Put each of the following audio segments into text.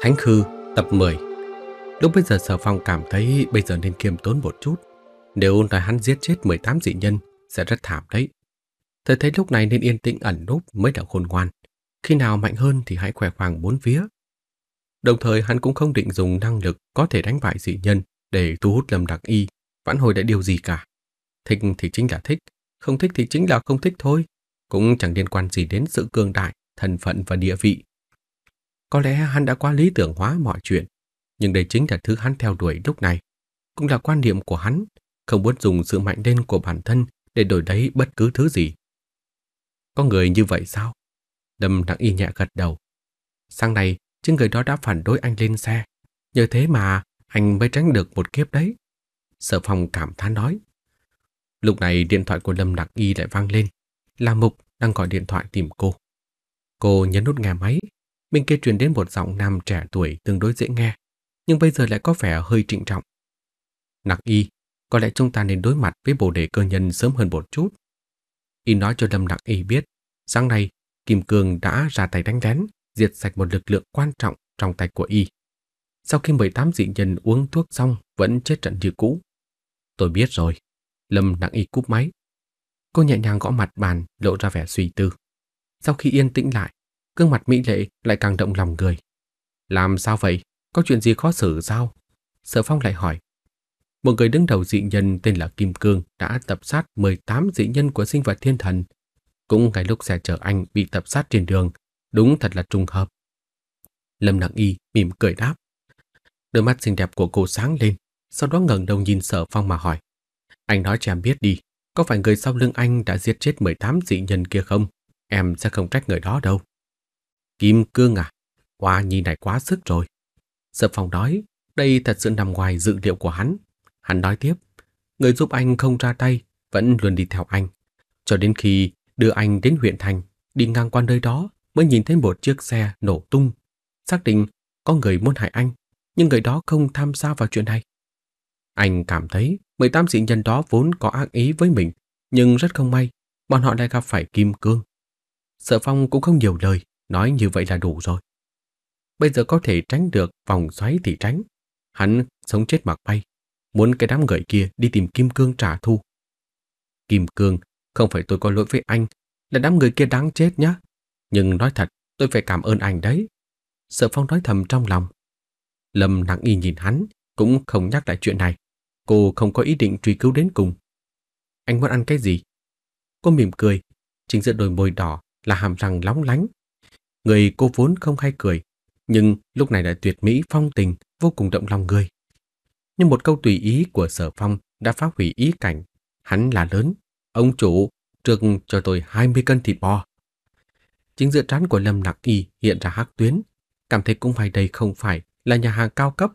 Thánh Khư tập 10 Lúc bây giờ Sở Phong cảm thấy bây giờ nên kiềm tốn một chút. Nếu nói hắn giết chết 18 dị nhân sẽ rất thảm đấy. Thầy thấy lúc này nên yên tĩnh ẩn núp mới là khôn ngoan. Khi nào mạnh hơn thì hãy khỏe khoang bốn phía. Đồng thời hắn cũng không định dùng năng lực có thể đánh bại dị nhân để thu hút Lâm Đặc Y, vãn hồi đã điều gì cả. Thích thì chính là thích, không thích thì chính là không thích thôi. Cũng chẳng liên quan gì đến sự cường đại, thân phận và địa vị có lẽ hắn đã quá lý tưởng hóa mọi chuyện, nhưng đây chính là thứ hắn theo đuổi lúc này. Cũng là quan niệm của hắn, không muốn dùng sự mạnh lên của bản thân để đổi lấy bất cứ thứ gì. Có người như vậy sao? Lâm đang y nhẹ gật đầu. Sáng nay, chính người đó đã phản đối anh lên xe. Nhờ thế mà anh mới tránh được một kiếp đấy. Sở phòng cảm thán nói. Lúc này điện thoại của Lâm Đặng Y lại vang lên. Là Mục đang gọi điện thoại tìm cô. Cô nhấn nút nghe máy Bên kia truyền đến một giọng nam trẻ tuổi tương đối dễ nghe, nhưng bây giờ lại có vẻ hơi trịnh trọng. Nặc y, có lẽ chúng ta nên đối mặt với bồ đề cơ nhân sớm hơn một chút. Y nói cho Lâm Nặc y biết, sáng nay Kim Cương đã ra tay đánh lén, diệt sạch một lực lượng quan trọng trong tay của y. Sau khi 18 dị nhân uống thuốc xong vẫn chết trận như cũ. Tôi biết rồi. Lâm nặc Y cúp máy. Cô nhẹ nhàng gõ mặt bàn lộ ra vẻ suy tư. Sau khi yên tĩnh lại, gương mặt mỹ lệ lại càng động lòng người. Làm sao vậy? Có chuyện gì khó xử sao? Sở Phong lại hỏi. Một người đứng đầu dị nhân tên là Kim Cương đã tập sát 18 dị nhân của sinh vật thiên thần. Cũng ngay lúc xe chở anh bị tập sát trên đường, đúng thật là trùng hợp. Lâm Nặng Y mỉm cười đáp. Đôi mắt xinh đẹp của cô sáng lên, sau đó ngẩng đầu nhìn Sở Phong mà hỏi. Anh nói cho em biết đi, có phải người sau lưng anh đã giết chết 18 dị nhân kia không? Em sẽ không trách người đó đâu. Kim cương à? Hoa nhìn này quá sức rồi. Sợ phòng nói, đây thật sự nằm ngoài dự liệu của hắn. Hắn nói tiếp, người giúp anh không ra tay, vẫn luôn đi theo anh. Cho đến khi đưa anh đến huyện thành, đi ngang qua nơi đó mới nhìn thấy một chiếc xe nổ tung. Xác định có người muốn hại anh, nhưng người đó không tham gia vào chuyện này. Anh cảm thấy 18 dị nhân đó vốn có ác ý với mình, nhưng rất không may, bọn họ lại gặp phải kim cương. Sở Phong cũng không nhiều lời, Nói như vậy là đủ rồi. Bây giờ có thể tránh được vòng xoáy thì tránh. Hắn sống chết mặc bay. Muốn cái đám người kia đi tìm Kim Cương trả thù. Kim Cương, không phải tôi có lỗi với anh. Là đám người kia đáng chết nhá. Nhưng nói thật, tôi phải cảm ơn anh đấy. sợ Phong nói thầm trong lòng. Lâm nặng y nhìn hắn, cũng không nhắc lại chuyện này. Cô không có ý định truy cứu đến cùng. Anh muốn ăn cái gì? Cô mỉm cười, chính giữa đôi môi đỏ là hàm răng lóng lánh Người cô vốn không hay cười, nhưng lúc này lại tuyệt mỹ phong tình, vô cùng động lòng người. Nhưng một câu tùy ý của sở phong đã phá hủy ý cảnh. Hắn là lớn, ông chủ trước cho tôi 20 cân thịt bò. Chính giữa trán của Lâm Lạc Y hiện ra hắc tuyến, cảm thấy cũng phải đây không phải là nhà hàng cao cấp,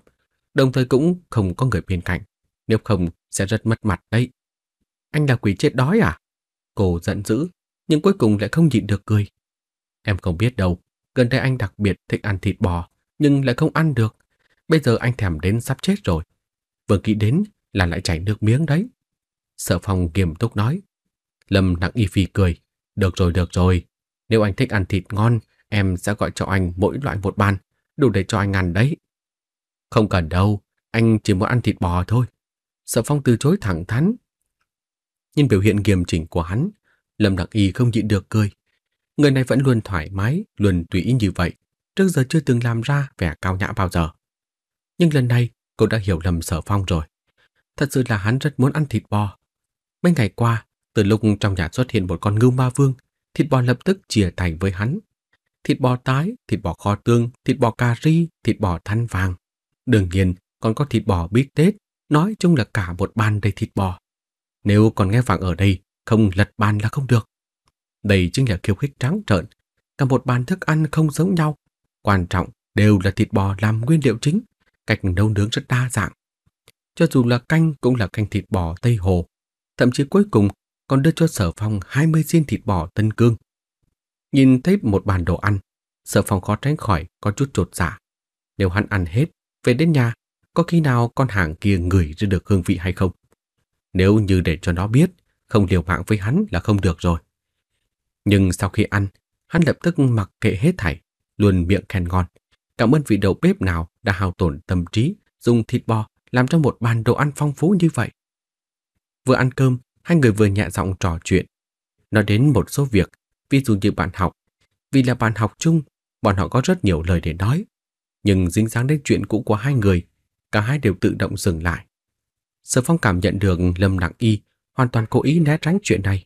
đồng thời cũng không có người bên cạnh, nếu không sẽ rất mất mặt đấy. Anh là quỷ chết đói à? Cô giận dữ, nhưng cuối cùng lại không nhịn được cười. Em không biết đâu, Gần đây anh đặc biệt thích ăn thịt bò, nhưng lại không ăn được. Bây giờ anh thèm đến sắp chết rồi. Vừa nghĩ đến là lại chảy nước miếng đấy. Sở phòng kiềm túc nói. Lâm nặng y phi cười. Được rồi, được rồi. Nếu anh thích ăn thịt ngon, em sẽ gọi cho anh mỗi loại một bàn, đủ để cho anh ăn đấy. Không cần đâu, anh chỉ muốn ăn thịt bò thôi. Sở phong từ chối thẳng thắn. Nhìn biểu hiện kiềm chỉnh của hắn, Lâm Đặng Y không nhịn được cười. Người này vẫn luôn thoải mái, luôn tùy ý như vậy, trước giờ chưa từng làm ra vẻ cao nhã bao giờ. Nhưng lần này, cô đã hiểu lầm Sở Phong rồi. Thật sự là hắn rất muốn ăn thịt bò. Mấy ngày qua, từ lúc trong nhà xuất hiện một con ngưu ma vương, thịt bò lập tức chia thành với hắn. Thịt bò tái, thịt bò kho tương, thịt bò cà ri, thịt bò than vàng. Đương nhiên, còn có thịt bò bít tết, nói chung là cả một bàn đầy thịt bò. Nếu còn nghe vàng ở đây, không lật bàn là không được. Đây chính là khiêu khích trắng trợn. Cả một bàn thức ăn không giống nhau. Quan trọng đều là thịt bò làm nguyên liệu chính. Cách nấu nướng rất đa dạng. Cho dù là canh cũng là canh thịt bò Tây Hồ. Thậm chí cuối cùng còn đưa cho sở phong 20 xiên thịt bò Tân Cương. Nhìn thấy một bàn đồ ăn, sở phong khó tránh khỏi có chút trột dạ. Nếu hắn ăn hết, về đến nhà, có khi nào con hàng kia ngửi ra được hương vị hay không? Nếu như để cho nó biết, không liều mạng với hắn là không được rồi. Nhưng sau khi ăn, hắn lập tức mặc kệ hết thảy, luôn miệng khen ngon. Cảm ơn vị đầu bếp nào đã hao tổn tâm trí, dùng thịt bò làm cho một bàn đồ ăn phong phú như vậy. Vừa ăn cơm, hai người vừa nhẹ giọng trò chuyện. Nói đến một số việc, ví dụ như bạn học. Vì là bạn học chung, bọn họ có rất nhiều lời để nói. Nhưng dính dáng đến chuyện cũ của hai người, cả hai đều tự động dừng lại. Sở Phong cảm nhận được Lâm Đặng Y hoàn toàn cố ý né tránh chuyện này.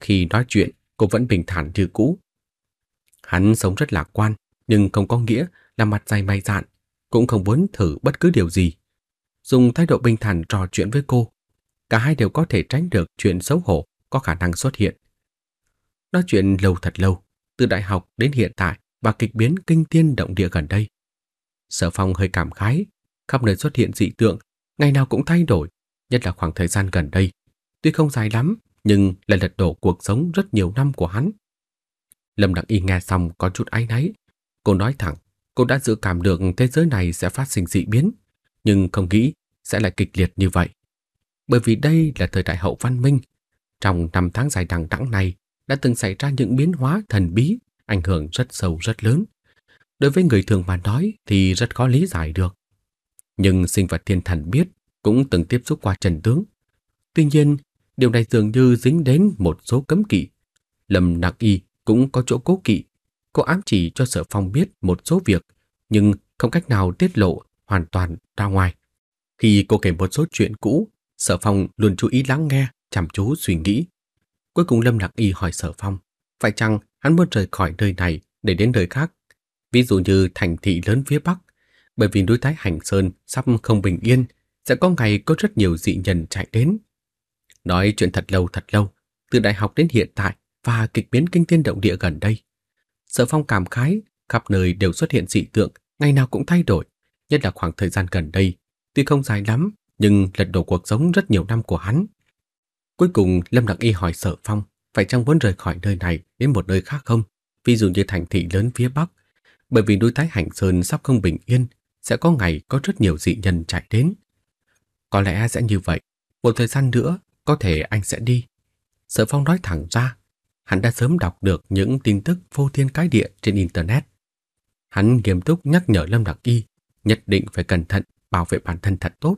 Khi nói chuyện, cô vẫn bình thản như cũ. Hắn sống rất lạc quan, nhưng không có nghĩa là mặt dày mày dạn, cũng không muốn thử bất cứ điều gì. Dùng thái độ bình thản trò chuyện với cô, cả hai đều có thể tránh được chuyện xấu hổ có khả năng xuất hiện. Nói chuyện lâu thật lâu, từ đại học đến hiện tại và kịch biến kinh thiên động địa gần đây. Sở Phong hơi cảm khái, khắp nơi xuất hiện dị tượng, ngày nào cũng thay đổi, nhất là khoảng thời gian gần đây. Tuy không dài lắm, nhưng lại lật đổ cuộc sống rất nhiều năm của hắn. Lâm Đặng Y nghe xong có chút áy náy. Cô nói thẳng, cô đã dự cảm được thế giới này sẽ phát sinh dị biến, nhưng không nghĩ sẽ lại kịch liệt như vậy. Bởi vì đây là thời đại hậu văn minh. Trong năm tháng dài đằng đẵng này đã từng xảy ra những biến hóa thần bí ảnh hưởng rất sâu rất lớn. Đối với người thường mà nói thì rất khó lý giải được. Nhưng sinh vật thiên thần biết cũng từng tiếp xúc qua trần tướng. Tuy nhiên, Điều này dường như dính đến một số cấm kỵ. Lâm Nặc Y cũng có chỗ cố kỵ. Cô ám chỉ cho Sở Phong biết một số việc, nhưng không cách nào tiết lộ hoàn toàn ra ngoài. Khi cô kể một số chuyện cũ, Sở Phong luôn chú ý lắng nghe, chăm chú suy nghĩ. Cuối cùng Lâm Nặc Y hỏi Sở Phong, phải chăng hắn muốn rời khỏi nơi này để đến nơi khác, ví dụ như thành thị lớn phía Bắc, bởi vì núi Thái Hành Sơn sắp không bình yên, sẽ có ngày có rất nhiều dị nhân chạy đến Nói chuyện thật lâu thật lâu, từ đại học đến hiện tại và kịch biến kinh thiên động địa gần đây. Sở phong cảm khái, khắp nơi đều xuất hiện dị tượng, ngày nào cũng thay đổi, nhất là khoảng thời gian gần đây. Tuy không dài lắm, nhưng lật đổ cuộc sống rất nhiều năm của hắn. Cuối cùng, Lâm Đặng Y hỏi sở phong, phải chăng muốn rời khỏi nơi này đến một nơi khác không? Ví dụ như thành thị lớn phía Bắc, bởi vì núi thái hành sơn sắp không bình yên, sẽ có ngày có rất nhiều dị nhân chạy đến. Có lẽ sẽ như vậy, một thời gian nữa có thể anh sẽ đi. Sở Phong nói thẳng ra, hắn đã sớm đọc được những tin tức vô thiên cái địa trên Internet. Hắn nghiêm túc nhắc nhở Lâm Đặc Y nhất định phải cẩn thận bảo vệ bản thân thật tốt.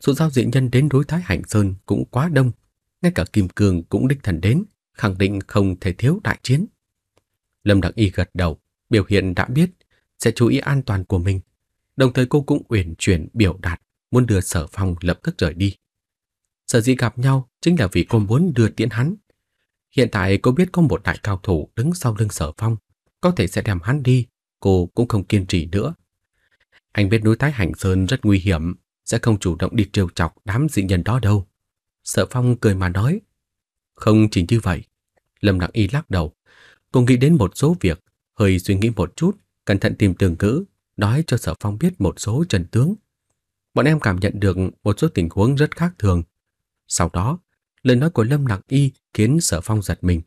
Số giao diện nhân đến đối thái Hành Sơn cũng quá đông, ngay cả Kim Cương cũng đích thần đến, khẳng định không thể thiếu đại chiến. Lâm Đặc Y gật đầu, biểu hiện đã biết, sẽ chú ý an toàn của mình. Đồng thời cô cũng uyển chuyển biểu đạt muốn đưa sở Phong lập tức rời đi. Sở dĩ gặp nhau chính là vì cô muốn đưa tiễn hắn. Hiện tại cô biết có một đại cao thủ đứng sau lưng sở phong, có thể sẽ đem hắn đi, cô cũng không kiên trì nữa. Anh biết núi thái hành sơn rất nguy hiểm, sẽ không chủ động đi trêu chọc đám dị nhân đó đâu. Sở phong cười mà nói. Không chỉ như vậy. Lâm Đặng Y lắc đầu. Cô nghĩ đến một số việc, hơi suy nghĩ một chút, cẩn thận tìm tường ngữ, nói cho sở phong biết một số trần tướng. Bọn em cảm nhận được một số tình huống rất khác thường sau đó, lời nói của Lâm Lạc Y khiến Sở Phong giật mình.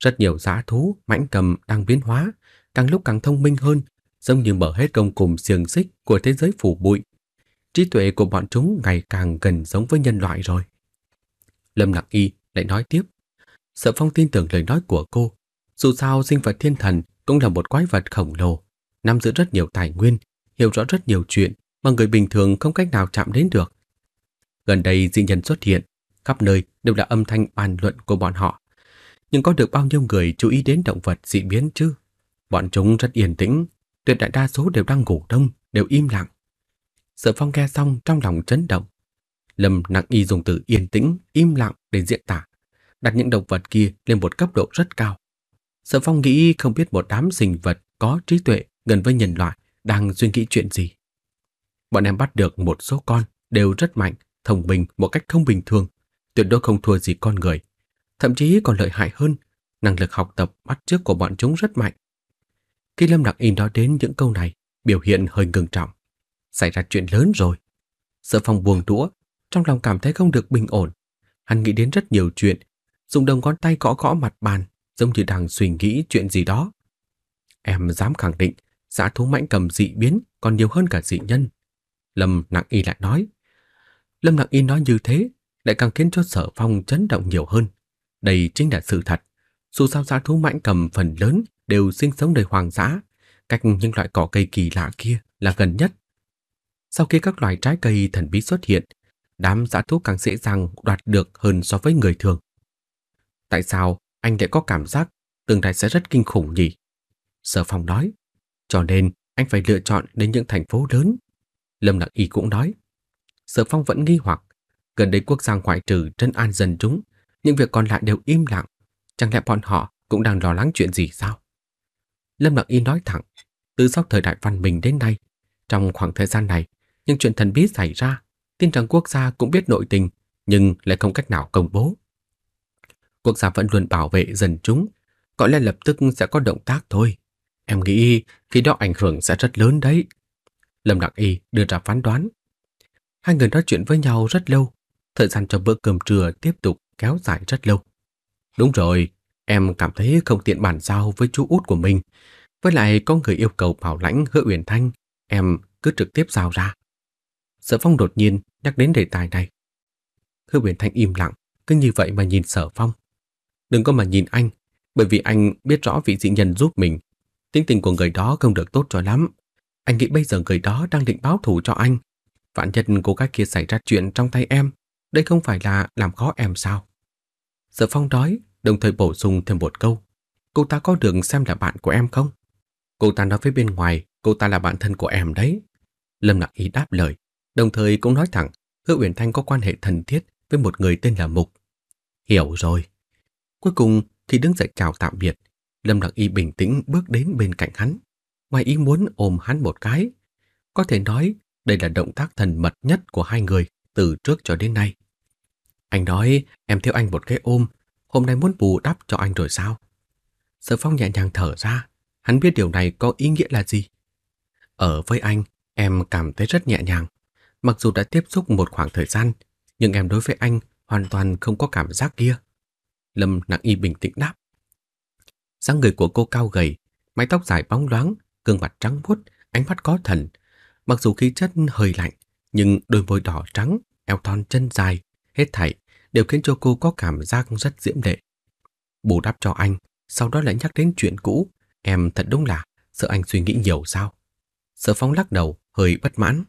Rất nhiều dã thú, mãnh cầm đang biến hóa, càng lúc càng thông minh hơn, giống như mở hết công cùng xiềng xích của thế giới phủ bụi. Trí tuệ của bọn chúng ngày càng gần giống với nhân loại rồi. Lâm Lạc Y lại nói tiếp. Sở Phong tin tưởng lời nói của cô. Dù sao sinh vật thiên thần cũng là một quái vật khổng lồ, nắm giữ rất nhiều tài nguyên, hiểu rõ rất nhiều chuyện mà người bình thường không cách nào chạm đến được. Gần đây dị nhân xuất hiện, khắp nơi đều là âm thanh bàn luận của bọn họ. Nhưng có được bao nhiêu người chú ý đến động vật dị biến chứ? Bọn chúng rất yên tĩnh, tuyệt đại đa số đều đang ngủ đông, đều im lặng. sợ phong nghe xong trong lòng chấn động. Lâm nặng y dùng từ yên tĩnh, im lặng để diễn tả, đặt những động vật kia lên một cấp độ rất cao. sợ phong nghĩ không biết một đám sinh vật có trí tuệ gần với nhân loại đang suy nghĩ chuyện gì. Bọn em bắt được một số con đều rất mạnh, thông minh một cách không bình thường, tuyệt đối không thua gì con người. Thậm chí còn lợi hại hơn, năng lực học tập bắt chước của bọn chúng rất mạnh. Khi Lâm Đặc Y nói đến những câu này, biểu hiện hơi ngừng trọng. Xảy ra chuyện lớn rồi. sợ phòng buồn đũa, trong lòng cảm thấy không được bình ổn. Hắn nghĩ đến rất nhiều chuyện, dùng đồng ngón tay gõ gõ mặt bàn, giống như đang suy nghĩ chuyện gì đó. Em dám khẳng định, dã thú mãnh cầm dị biến còn nhiều hơn cả dị nhân. Lâm Nặng Y lại nói, Lâm Lặng Y nói như thế lại càng khiến cho sở phong chấn động nhiều hơn. Đây chính là sự thật. Dù sao giá thú mãnh cầm phần lớn đều sinh sống đời hoàng dã, cách những loại cỏ cây kỳ lạ kia là gần nhất. Sau khi các loài trái cây thần bí xuất hiện, đám dã thú càng dễ dàng đoạt được hơn so với người thường. Tại sao anh lại có cảm giác tương lai sẽ rất kinh khủng nhỉ? Sở Phong nói. Cho nên anh phải lựa chọn đến những thành phố lớn. Lâm Lạc Y cũng nói. Sở Phong vẫn nghi hoặc, gần đây quốc gia ngoại trừ trấn an dân chúng, những việc còn lại đều im lặng, chẳng lẽ bọn họ cũng đang lo lắng chuyện gì sao? Lâm Lặng Y nói thẳng, từ sau thời đại văn minh đến nay, trong khoảng thời gian này, những chuyện thần bí xảy ra, tin rằng quốc gia cũng biết nội tình, nhưng lại không cách nào công bố. Quốc gia vẫn luôn bảo vệ dân chúng, có lẽ lập tức sẽ có động tác thôi. Em nghĩ khi đó ảnh hưởng sẽ rất lớn đấy. Lâm Đặng Y đưa ra phán đoán. Hai người nói chuyện với nhau rất lâu, thời gian cho bữa cơm trưa tiếp tục kéo dài rất lâu. Đúng rồi, em cảm thấy không tiện bàn giao với chú út của mình. Với lại có người yêu cầu bảo lãnh Hứa Uyển Thanh, em cứ trực tiếp giao ra. Sở Phong đột nhiên nhắc đến đề tài này. Hứa Uyển Thanh im lặng, cứ như vậy mà nhìn Sở Phong. Đừng có mà nhìn anh, bởi vì anh biết rõ vị dị nhân giúp mình. Tính tình của người đó không được tốt cho lắm. Anh nghĩ bây giờ người đó đang định báo thù cho anh. Vạn nhất cô gái kia xảy ra chuyện trong tay em, đây không phải là làm khó em sao? Sở Phong đói đồng thời bổ sung thêm một câu. Cô ta có được xem là bạn của em không? Cô ta nói với bên ngoài, cô ta là bạn thân của em đấy. Lâm Lạc Ý đáp lời, đồng thời cũng nói thẳng Hứa Uyển Thanh có quan hệ thân thiết với một người tên là Mục. Hiểu rồi. Cuối cùng, khi đứng dậy chào tạm biệt, Lâm Lạc Y bình tĩnh bước đến bên cạnh hắn. Ngoài ý muốn ôm hắn một cái. Có thể nói, đây là động tác thần mật nhất của hai người từ trước cho đến nay. Anh nói em thiếu anh một cái ôm, hôm nay muốn bù đắp cho anh rồi sao? Sở Phong nhẹ nhàng thở ra, hắn biết điều này có ý nghĩa là gì. Ở với anh, em cảm thấy rất nhẹ nhàng. Mặc dù đã tiếp xúc một khoảng thời gian, nhưng em đối với anh hoàn toàn không có cảm giác kia. Lâm nặng y bình tĩnh đáp. dáng người của cô cao gầy, mái tóc dài bóng loáng, gương mặt trắng muốt, ánh mắt có thần, Mặc dù khí chất hơi lạnh, nhưng đôi môi đỏ trắng, eo thon chân dài, hết thảy đều khiến cho cô có cảm giác rất diễm lệ. Bù đắp cho anh, sau đó lại nhắc đến chuyện cũ, em thật đúng là sợ anh suy nghĩ nhiều sao. Sở phóng lắc đầu, hơi bất mãn,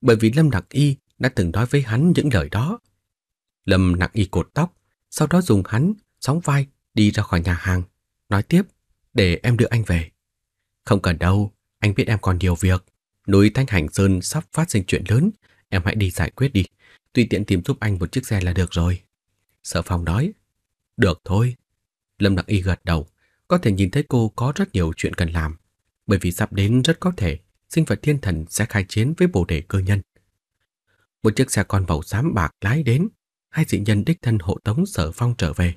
bởi vì Lâm Đặc Y đã từng nói với hắn những lời đó. Lâm Đặc Y cột tóc, sau đó dùng hắn sóng vai đi ra khỏi nhà hàng, nói tiếp, để em đưa anh về. Không cần đâu, anh biết em còn nhiều việc núi Thanh Hành Sơn sắp phát sinh chuyện lớn, em hãy đi giải quyết đi, tùy tiện tìm giúp anh một chiếc xe là được rồi. Sở Phong nói, được thôi. Lâm Đặng Y gật đầu, có thể nhìn thấy cô có rất nhiều chuyện cần làm, bởi vì sắp đến rất có thể sinh vật thiên thần sẽ khai chiến với bồ đề cơ nhân. Một chiếc xe con màu xám bạc lái đến, hai dị nhân đích thân hộ tống Sở Phong trở về.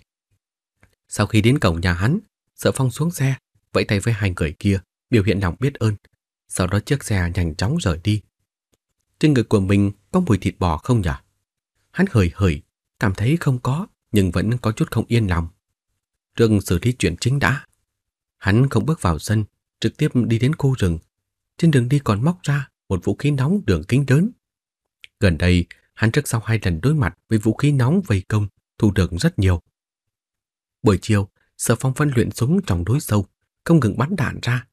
Sau khi đến cổng nhà hắn, Sở Phong xuống xe, vẫy tay với hai người kia, biểu hiện lòng biết ơn, sau đó chiếc xe nhanh chóng rời đi. Trên người của mình có mùi thịt bò không nhỉ? Hắn hời hời, cảm thấy không có nhưng vẫn có chút không yên lòng. Trương xử lý chuyện chính đã. Hắn không bước vào sân, trực tiếp đi đến khu rừng. Trên đường đi còn móc ra một vũ khí nóng đường kính lớn. Gần đây, hắn trước sau hai lần đối mặt với vũ khí nóng vây công, thu được rất nhiều. Buổi chiều, Sở Phong phân luyện súng trong đối sâu, không ngừng bắn đạn ra,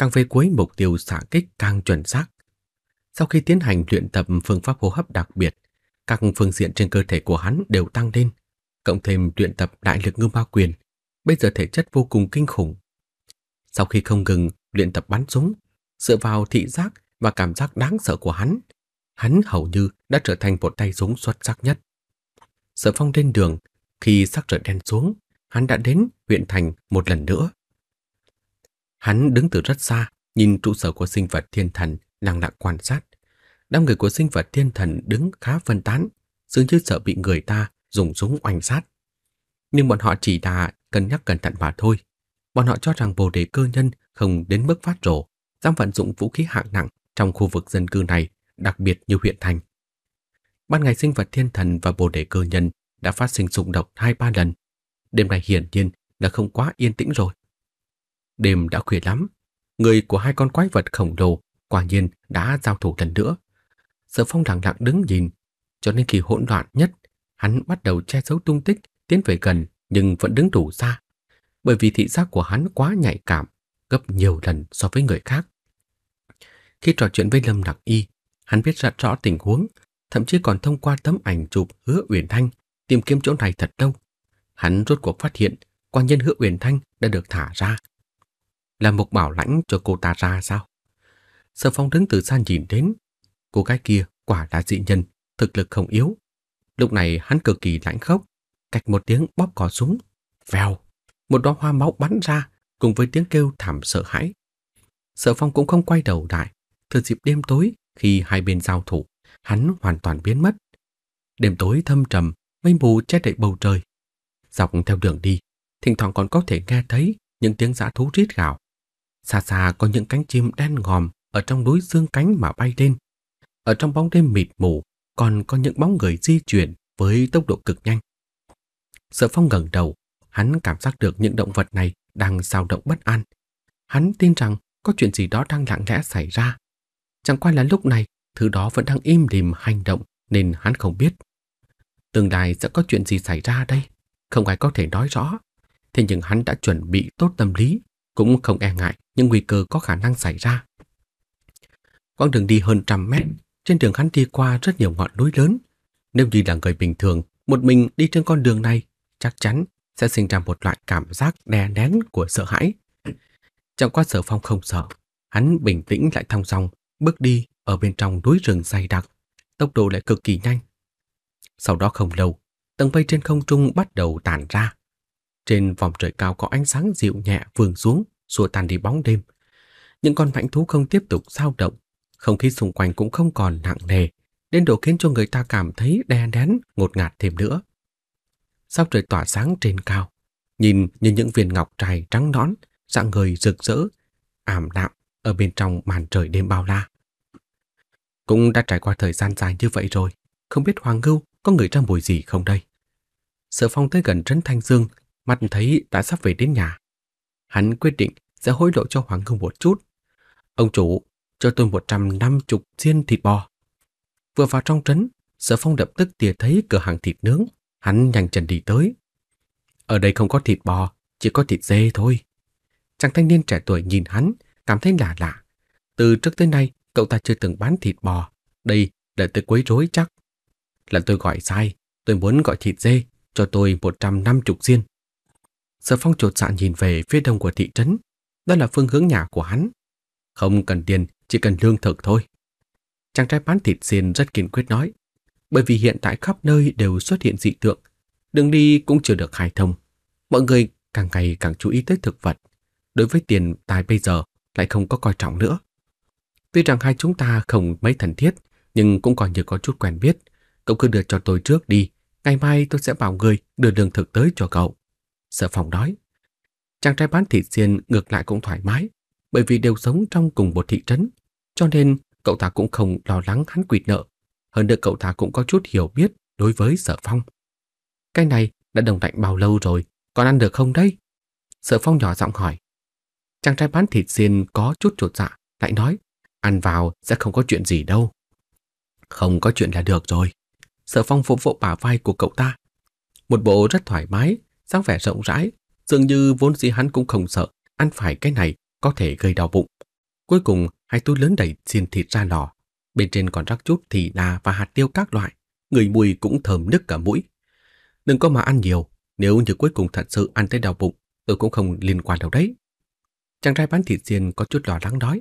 càng về cuối mục tiêu xạ kích càng chuẩn xác. Sau khi tiến hành luyện tập phương pháp hô hấp đặc biệt, các phương diện trên cơ thể của hắn đều tăng lên, cộng thêm luyện tập đại lực ngư ma quyền, bây giờ thể chất vô cùng kinh khủng. Sau khi không ngừng luyện tập bắn súng, dựa vào thị giác và cảm giác đáng sợ của hắn, hắn hầu như đã trở thành một tay súng xuất sắc nhất. Sở Phong lên đường, khi sắc trời đen xuống, hắn đã đến huyện thành một lần nữa. Hắn đứng từ rất xa, nhìn trụ sở của sinh vật thiên thần, lặng lặng quan sát. Đám người của sinh vật thiên thần đứng khá phân tán, dường như sợ bị người ta dùng súng oanh sát. Nhưng bọn họ chỉ là cân nhắc cẩn thận mà thôi. Bọn họ cho rằng bồ đề cơ nhân không đến mức phát rổ, dám vận dụng vũ khí hạng nặng trong khu vực dân cư này, đặc biệt như huyện thành. Ban ngày sinh vật thiên thần và bồ đề cơ nhân đã phát sinh xung độc hai ba lần. Đêm nay hiển nhiên là không quá yên tĩnh rồi. Đêm đã khuya lắm, người của hai con quái vật khổng lồ quả nhiên đã giao thủ lần nữa. Sở Phong lặng lặng đứng nhìn, cho nên khi hỗn loạn nhất, hắn bắt đầu che giấu tung tích, tiến về gần nhưng vẫn đứng đủ xa, bởi vì thị giác của hắn quá nhạy cảm, gấp nhiều lần so với người khác. Khi trò chuyện với Lâm Lạc Y, hắn biết rất rõ tình huống, thậm chí còn thông qua tấm ảnh chụp Hứa Uyển Thanh tìm kiếm chỗ này thật lâu. Hắn rốt cuộc phát hiện, quan nhân Hứa Uyển Thanh đã được thả ra, là một bảo lãnh cho cô ta ra sao? Sở phong đứng từ xa nhìn đến. Cô gái kia quả là dị nhân, thực lực không yếu. Lúc này hắn cực kỳ lãnh khốc, cạch một tiếng bóp cò súng. Vèo, một đóa hoa máu bắn ra cùng với tiếng kêu thảm sợ hãi. Sở phong cũng không quay đầu lại. Từ dịp đêm tối, khi hai bên giao thủ, hắn hoàn toàn biến mất. Đêm tối thâm trầm, mây mù che đậy bầu trời. Dọc theo đường đi, thỉnh thoảng còn có thể nghe thấy những tiếng giã thú rít gào Xa xa có những cánh chim đen ngòm ở trong núi dương cánh mà bay lên. Ở trong bóng đêm mịt mù còn có những bóng người di chuyển với tốc độ cực nhanh. Sợ phong ngẩng đầu, hắn cảm giác được những động vật này đang dao động bất an. Hắn tin rằng có chuyện gì đó đang lặng lẽ xảy ra. Chẳng qua là lúc này, thứ đó vẫn đang im lìm hành động nên hắn không biết. Tương lai sẽ có chuyện gì xảy ra đây, không ai có thể nói rõ. Thế nhưng hắn đã chuẩn bị tốt tâm lý, cũng không e ngại những nguy cơ có khả năng xảy ra. Quãng đường đi hơn trăm mét, trên đường hắn đi qua rất nhiều ngọn núi lớn. Nếu như là người bình thường, một mình đi trên con đường này, chắc chắn sẽ sinh ra một loại cảm giác đè nén của sợ hãi. Chẳng qua sở phong không sợ, hắn bình tĩnh lại thong dong bước đi ở bên trong núi rừng dày đặc, tốc độ lại cực kỳ nhanh. Sau đó không lâu, tầng vây trên không trung bắt đầu tản ra, trên vòng trời cao có ánh sáng dịu nhẹ vườn xuống, xua tan đi bóng đêm. Những con mãnh thú không tiếp tục dao động, không khí xung quanh cũng không còn nặng nề, đến độ khiến cho người ta cảm thấy đe nén, ngột ngạt thêm nữa. sau trời tỏa sáng trên cao, nhìn như những viên ngọc trai trắng nõn, dạng người rực rỡ, ảm đạm ở bên trong màn trời đêm bao la. Cũng đã trải qua thời gian dài như vậy rồi, không biết Hoàng Ngưu có người ra mùi gì không đây? Sở Phong tới gần Trấn Thanh Dương mắt thấy đã sắp về đến nhà. Hắn quyết định sẽ hối lộ cho Hoàng Ngưu một chút. Ông chủ, cho tôi 150 xiên thịt bò. Vừa vào trong trấn, Sở Phong lập tức tìa thấy cửa hàng thịt nướng, hắn nhanh chân đi tới. Ở đây không có thịt bò, chỉ có thịt dê thôi. Chàng thanh niên trẻ tuổi nhìn hắn, cảm thấy lạ lạ. Từ trước tới nay, cậu ta chưa từng bán thịt bò. Đây là tôi quấy rối chắc. Là tôi gọi sai, tôi muốn gọi thịt dê, cho tôi 150 xiên. Sở phong trột dạ nhìn về phía đông của thị trấn. Đó là phương hướng nhà của hắn. Không cần tiền, chỉ cần lương thực thôi. Chàng trai bán thịt xiên rất kiên quyết nói. Bởi vì hiện tại khắp nơi đều xuất hiện dị tượng. Đường đi cũng chưa được khai thông. Mọi người càng ngày càng chú ý tới thực vật. Đối với tiền tài bây giờ lại không có coi trọng nữa. Tuy rằng hai chúng ta không mấy thân thiết, nhưng cũng còn như có chút quen biết. Cậu cứ đưa cho tôi trước đi, ngày mai tôi sẽ bảo người đưa lương thực tới cho cậu. Sợ phòng đói, Chàng trai bán thịt xiên ngược lại cũng thoải mái, bởi vì đều sống trong cùng một thị trấn, cho nên cậu ta cũng không lo lắng hắn quỵt nợ. Hơn nữa cậu ta cũng có chút hiểu biết đối với Sợ phong. Cái này đã đồng lạnh bao lâu rồi, còn ăn được không đây? Sợ phong nhỏ giọng hỏi. Chàng trai bán thịt xiên có chút chuột dạ, lại nói, ăn vào sẽ không có chuyện gì đâu. Không có chuyện là được rồi. Sợ phong vỗ vỗ bả vai của cậu ta. Một bộ rất thoải mái, dáng vẻ rộng rãi, dường như vốn dĩ hắn cũng không sợ ăn phải cái này có thể gây đau bụng. Cuối cùng, hai túi lớn đầy xiên thịt ra lò, bên trên còn rắc chút thì đà và hạt tiêu các loại, người mùi cũng thơm nức cả mũi. Đừng có mà ăn nhiều, nếu như cuối cùng thật sự ăn tới đau bụng, tôi cũng không liên quan đâu đấy. Chàng trai bán thịt xiên có chút lo lắng nói.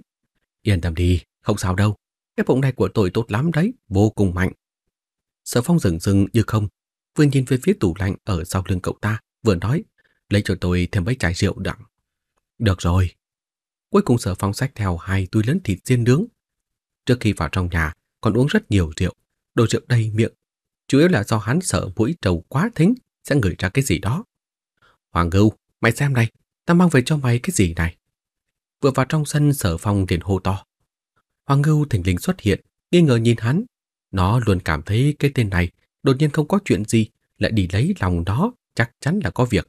Yên tâm đi, không sao đâu. Cái bụng này của tôi tốt lắm đấy, vô cùng mạnh. Sở phong rừng rừng như không, vừa nhìn về phía tủ lạnh ở sau lưng cậu ta, vừa nói, lấy cho tôi thêm mấy chai rượu đặng. Được rồi. Cuối cùng sở phong sách theo hai túi lớn thịt diên nướng. Trước khi vào trong nhà, còn uống rất nhiều rượu, đồ rượu đầy miệng. Chủ yếu là do hắn sợ mũi trầu quá thính sẽ ngửi ra cái gì đó. Hoàng Ngưu, mày xem đây ta mang về cho mày cái gì này? Vừa vào trong sân sở phong liền hô to. Hoàng Ngưu thỉnh linh xuất hiện, nghi ngờ nhìn hắn. Nó luôn cảm thấy cái tên này đột nhiên không có chuyện gì lại đi lấy lòng nó chắc chắn là có việc.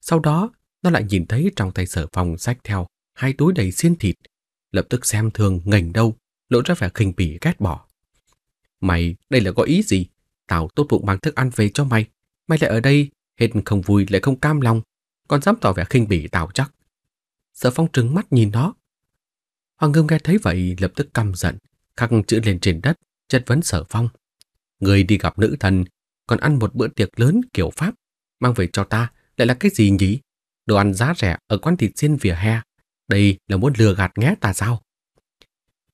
Sau đó, nó lại nhìn thấy trong tay sở phong sách theo hai túi đầy xiên thịt, lập tức xem thường ngành đâu, lộ ra vẻ khinh bỉ ghét bỏ. Mày, đây là có ý gì? Tao tốt bụng mang thức ăn về cho mày. Mày lại ở đây, hết không vui lại không cam lòng, còn dám tỏ vẻ khinh bỉ tao chắc. Sở phong trừng mắt nhìn nó. Hoàng Ngâm nghe thấy vậy lập tức căm giận, khắc chữ lên trên đất, chất vấn sở phong. Người đi gặp nữ thần, còn ăn một bữa tiệc lớn kiểu Pháp, mang về cho ta lại là cái gì nhỉ? Đồ ăn giá rẻ ở quán thịt xiên vỉa hè. Đây là muốn lừa gạt nghé ta sao?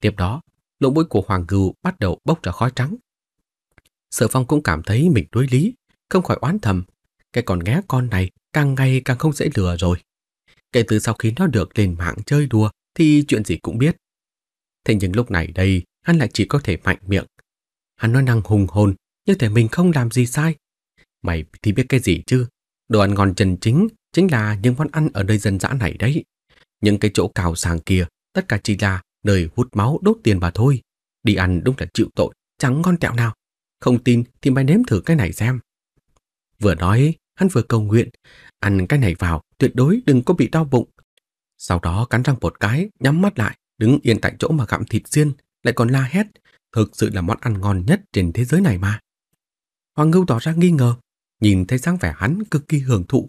Tiếp đó, lỗ mũi của Hoàng Cừu bắt đầu bốc ra khói trắng. Sở Phong cũng cảm thấy mình đối lý, không khỏi oán thầm. Cái con nghé con này càng ngày càng không dễ lừa rồi. Kể từ sau khi nó được lên mạng chơi đùa thì chuyện gì cũng biết. Thế nhưng lúc này đây, hắn lại chỉ có thể mạnh miệng. Hắn nói năng hùng hồn, như thể mình không làm gì sai, Mày thì biết cái gì chứ? Đồ ăn ngon chân chính chính là những món ăn ở nơi dân dã này đấy. Những cái chỗ cào sàng kia, tất cả chỉ là nơi hút máu đốt tiền mà thôi. Đi ăn đúng là chịu tội, chẳng ngon tẹo nào. Không tin thì mày nếm thử cái này xem. Vừa nói, hắn vừa cầu nguyện, ăn cái này vào, tuyệt đối đừng có bị đau bụng. Sau đó cắn răng một cái, nhắm mắt lại, đứng yên tại chỗ mà gặm thịt xiên, lại còn la hét, thực sự là món ăn ngon nhất trên thế giới này mà. Hoàng Ngưu tỏ ra nghi ngờ, nhìn thấy dáng vẻ hắn cực kỳ hưởng thụ,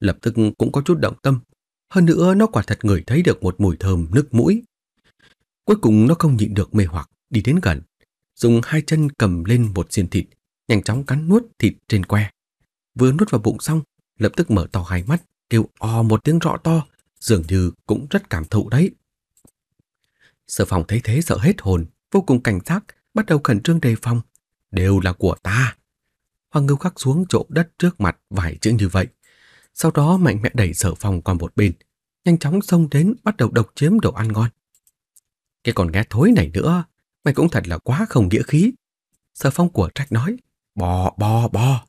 lập tức cũng có chút động tâm. Hơn nữa nó quả thật ngửi thấy được một mùi thơm nức mũi. Cuối cùng nó không nhịn được mê hoặc, đi đến gần, dùng hai chân cầm lên một xiên thịt, nhanh chóng cắn nuốt thịt trên que. Vừa nuốt vào bụng xong, lập tức mở to hai mắt, kêu o một tiếng rõ to, dường như cũng rất cảm thụ đấy. Sở phòng thấy thế sợ hết hồn, vô cùng cảnh giác, bắt đầu khẩn trương đề phòng. Đều là của ta. Hoàng Ngưu khắc xuống chỗ đất trước mặt vài chữ như vậy. Sau đó mạnh mẽ đẩy sở phòng qua một bên, nhanh chóng xông đến bắt đầu độc chiếm đồ ăn ngon. Cái con ghé thối này nữa, mày cũng thật là quá không nghĩa khí. Sở phong của trách nói, bò bò bò.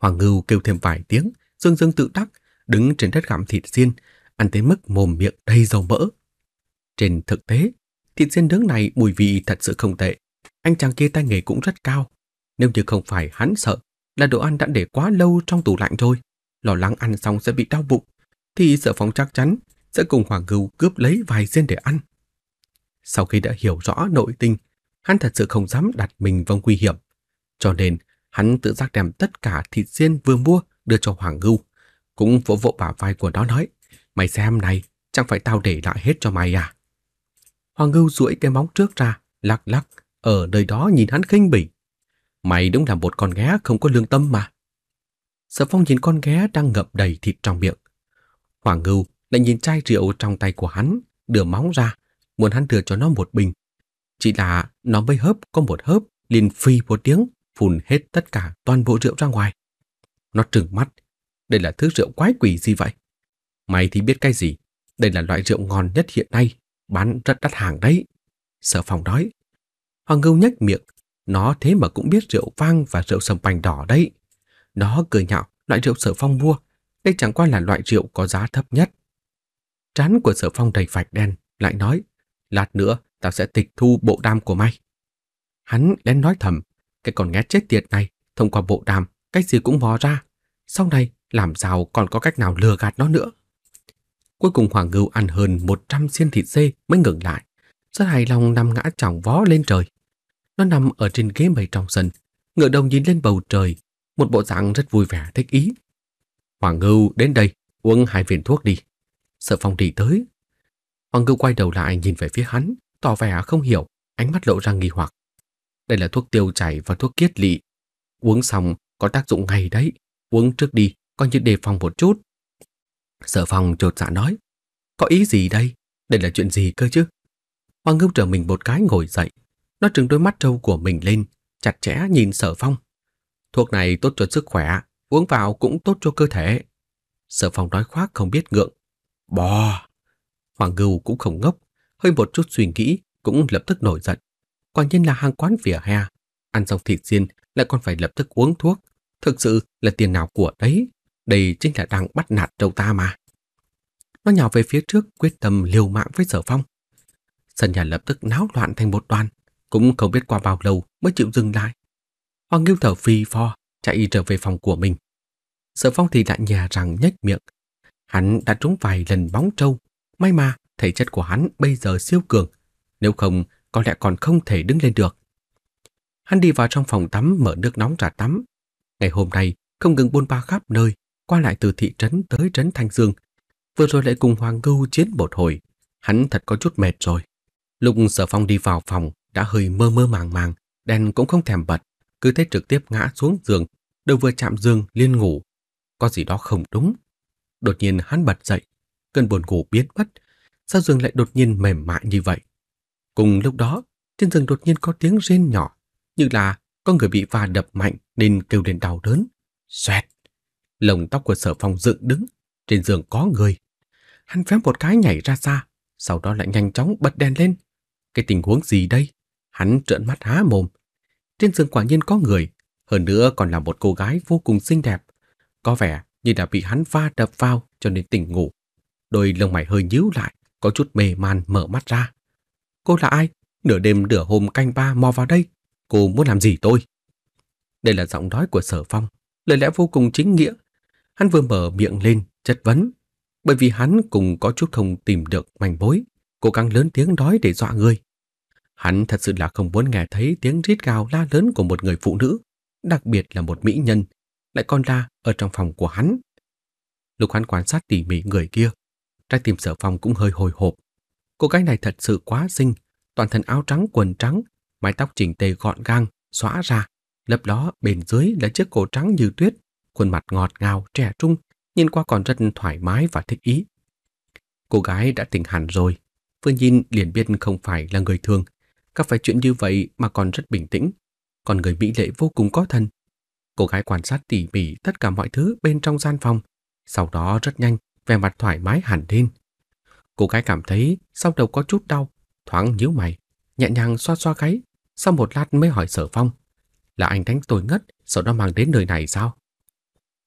Hoàng Ngưu kêu thêm vài tiếng, dương dương tự đắc, đứng trên đất gặm thịt xiên, ăn tới mức mồm miệng đầy dầu mỡ. Trên thực tế, thịt xiên nướng này mùi vị thật sự không tệ. Anh chàng kia tay nghề cũng rất cao, nếu như không phải hắn sợ là đồ ăn đã để quá lâu trong tủ lạnh rồi, lo lắng ăn xong sẽ bị đau bụng, thì sợ phóng chắc chắn sẽ cùng Hoàng Ngưu cướp lấy vài sen để ăn. Sau khi đã hiểu rõ nội tình, hắn thật sự không dám đặt mình vào nguy hiểm. Cho nên, hắn tự giác đem tất cả thịt xiên vừa mua đưa cho Hoàng Ngưu, cũng vỗ vỗ bả vai của nó nói, mày xem này, chẳng phải tao để lại hết cho mày à? Hoàng Ngưu duỗi cái móng trước ra, lắc lắc, ở nơi đó nhìn hắn khinh bỉ. Mày đúng là một con ghé không có lương tâm mà. Sở phong nhìn con ghé đang ngập đầy thịt trong miệng. Hoàng ngưu lại nhìn chai rượu trong tay của hắn, đưa móng ra, muốn hắn đưa cho nó một bình. Chỉ là nó mới hớp có một hớp, liền phi một tiếng, phun hết tất cả toàn bộ rượu ra ngoài. Nó trừng mắt. Đây là thứ rượu quái quỷ gì vậy? Mày thì biết cái gì? Đây là loại rượu ngon nhất hiện nay, bán rất đắt hàng đấy. Sở Phong nói. Hoàng Ngưu nhếch miệng nó thế mà cũng biết rượu vang và rượu sầm bành đỏ đấy. Nó cười nhạo, loại rượu sở phong mua, đây chẳng qua là loại rượu có giá thấp nhất. Trán của sở phong đầy vạch đen, lại nói, lát nữa tao sẽ tịch thu bộ đam của mày. Hắn lén nói thầm, cái con nghe chết tiệt này, thông qua bộ đàm, cách gì cũng mò ra. Sau này, làm sao còn có cách nào lừa gạt nó nữa. Cuối cùng Hoàng Ngưu ăn hơn 100 xiên thịt dê mới ngừng lại. Rất hài lòng nằm ngã chỏng vó lên trời. Nó nằm ở trên ghế mây trong sân, ngựa đồng nhìn lên bầu trời, một bộ dạng rất vui vẻ thích ý. Hoàng Ngưu đến đây, uống hai viên thuốc đi. Sợ Phong đi tới. Hoàng Ngưu quay đầu lại nhìn về phía hắn, tỏ vẻ không hiểu, ánh mắt lộ ra nghi hoặc. Đây là thuốc tiêu chảy và thuốc kiết lỵ. Uống xong có tác dụng ngay đấy, uống trước đi, coi như đề phòng một chút. sợ Phong trột dạ nói, có ý gì đây? Đây là chuyện gì cơ chứ? Hoàng Ngưu trở mình một cái ngồi dậy, nó trừng đôi mắt trâu của mình lên, chặt chẽ nhìn sở phong. Thuốc này tốt cho sức khỏe, uống vào cũng tốt cho cơ thể. Sở phong nói khoác không biết ngượng. Bò! Hoàng Ngưu cũng không ngốc, hơi một chút suy nghĩ cũng lập tức nổi giận. Quả nhiên là hàng quán vỉa hè, ăn xong thịt xiên lại còn phải lập tức uống thuốc. Thực sự là tiền nào của đấy, đây chính là đang bắt nạt trâu ta mà. Nó nhào về phía trước quyết tâm liều mạng với sở phong. Sân nhà lập tức náo loạn thành một đoàn cũng không biết qua bao lâu mới chịu dừng lại. Hoàng Nghiêu thở phi pho, chạy trở về phòng của mình. Sở Phong thì lại nhà rằng nhếch miệng. Hắn đã trúng vài lần bóng trâu. May mà thể chất của hắn bây giờ siêu cường. Nếu không, có lẽ còn không thể đứng lên được. Hắn đi vào trong phòng tắm mở nước nóng ra tắm. Ngày hôm nay, không ngừng buôn ba khắp nơi, qua lại từ thị trấn tới trấn Thanh Dương. Vừa rồi lại cùng Hoàng Ngưu chiến một hồi. Hắn thật có chút mệt rồi. Lúc Sở Phong đi vào phòng, đã hơi mơ mơ màng màng, đèn cũng không thèm bật, cứ thế trực tiếp ngã xuống giường, đầu vừa chạm giường liên ngủ. Có gì đó không đúng. Đột nhiên hắn bật dậy, cơn buồn ngủ biến mất, sao giường lại đột nhiên mềm mại như vậy? Cùng lúc đó, trên giường đột nhiên có tiếng rên nhỏ, như là con người bị va đập mạnh nên kêu lên đau đớn. Xoẹt! Lồng tóc của sở phòng dựng đứng, trên giường có người. Hắn phép một cái nhảy ra xa, sau đó lại nhanh chóng bật đèn lên. Cái tình huống gì đây? Hắn trợn mắt há mồm. Trên giường quả nhiên có người, hơn nữa còn là một cô gái vô cùng xinh đẹp. Có vẻ như đã bị hắn va đập vào cho nên tỉnh ngủ. Đôi lông mày hơi nhíu lại, có chút mê man mở mắt ra. Cô là ai? Nửa đêm nửa hôm canh ba mò vào đây. Cô muốn làm gì tôi? Đây là giọng nói của sở phong, lời lẽ vô cùng chính nghĩa. Hắn vừa mở miệng lên, chất vấn. Bởi vì hắn cũng có chút không tìm được manh bối, cố gắng lớn tiếng nói để dọa người. Hắn thật sự là không muốn nghe thấy tiếng rít gào la lớn của một người phụ nữ, đặc biệt là một mỹ nhân, lại còn là ở trong phòng của hắn. Lúc hắn quan sát tỉ mỉ người kia, trái tim sở phòng cũng hơi hồi hộp. Cô gái này thật sự quá xinh, toàn thân áo trắng quần trắng, mái tóc chỉnh tề gọn gàng, xóa ra, lấp đó bên dưới là chiếc cổ trắng như tuyết, khuôn mặt ngọt ngào trẻ trung, nhìn qua còn rất thoải mái và thích ý. Cô gái đã tỉnh hẳn rồi, vừa nhìn liền biết không phải là người thường, Gặp phải chuyện như vậy mà còn rất bình tĩnh, còn người Mỹ lệ vô cùng có thần. Cô gái quan sát tỉ mỉ tất cả mọi thứ bên trong gian phòng, sau đó rất nhanh, vẻ mặt thoải mái hẳn lên. Cô gái cảm thấy sau đầu có chút đau, thoáng nhíu mày, nhẹ nhàng xoa xoa gáy, sau một lát mới hỏi Sở Phong, là anh đánh tôi ngất, sau đó mang đến nơi này sao?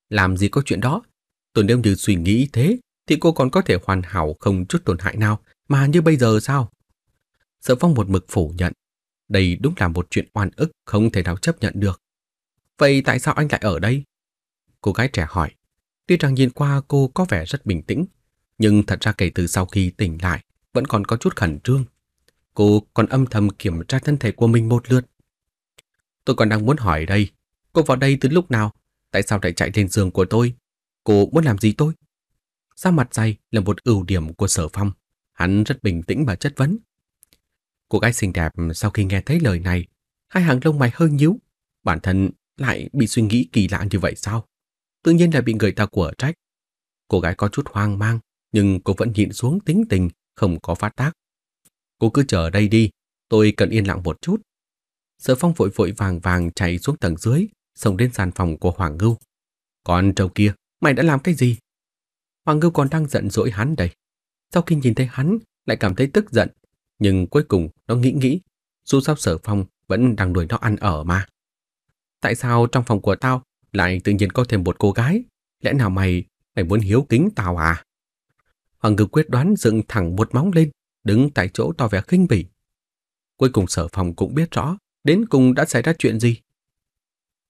Làm gì có chuyện đó? Tôi nếu như suy nghĩ thế thì cô còn có thể hoàn hảo không chút tổn hại nào, mà như bây giờ sao? Sở Phong một mực phủ nhận. Đây đúng là một chuyện oan ức không thể nào chấp nhận được. Vậy tại sao anh lại ở đây? Cô gái trẻ hỏi. Tuy rằng nhìn qua cô có vẻ rất bình tĩnh, nhưng thật ra kể từ sau khi tỉnh lại, vẫn còn có chút khẩn trương. Cô còn âm thầm kiểm tra thân thể của mình một lượt. Tôi còn đang muốn hỏi đây, cô vào đây từ lúc nào? Tại sao lại chạy lên giường của tôi? Cô muốn làm gì tôi? Da mặt dày là một ưu điểm của sở phong. Hắn rất bình tĩnh và chất vấn. Cô gái xinh đẹp sau khi nghe thấy lời này, hai hàng lông mày hơi nhíu, bản thân lại bị suy nghĩ kỳ lạ như vậy sao? Tự nhiên là bị người ta của trách. Cô gái có chút hoang mang, nhưng cô vẫn nhịn xuống tính tình, không có phát tác. Cô cứ chờ đây đi, tôi cần yên lặng một chút. Sở phong vội vội vàng vàng chạy xuống tầng dưới, xông đến sàn phòng của Hoàng Ngưu. Còn trâu kia, mày đã làm cái gì? Hoàng Ngưu còn đang giận dỗi hắn đây. Sau khi nhìn thấy hắn, lại cảm thấy tức giận, nhưng cuối cùng nó nghĩ nghĩ, dù sao sở phong vẫn đang đuổi nó ăn ở mà. Tại sao trong phòng của tao lại tự nhiên có thêm một cô gái? Lẽ nào mày, mày muốn hiếu kính tao à? Hoàng Ngư quyết đoán dựng thẳng một móng lên, đứng tại chỗ to vẻ khinh bỉ. Cuối cùng sở phòng cũng biết rõ đến cùng đã xảy ra chuyện gì.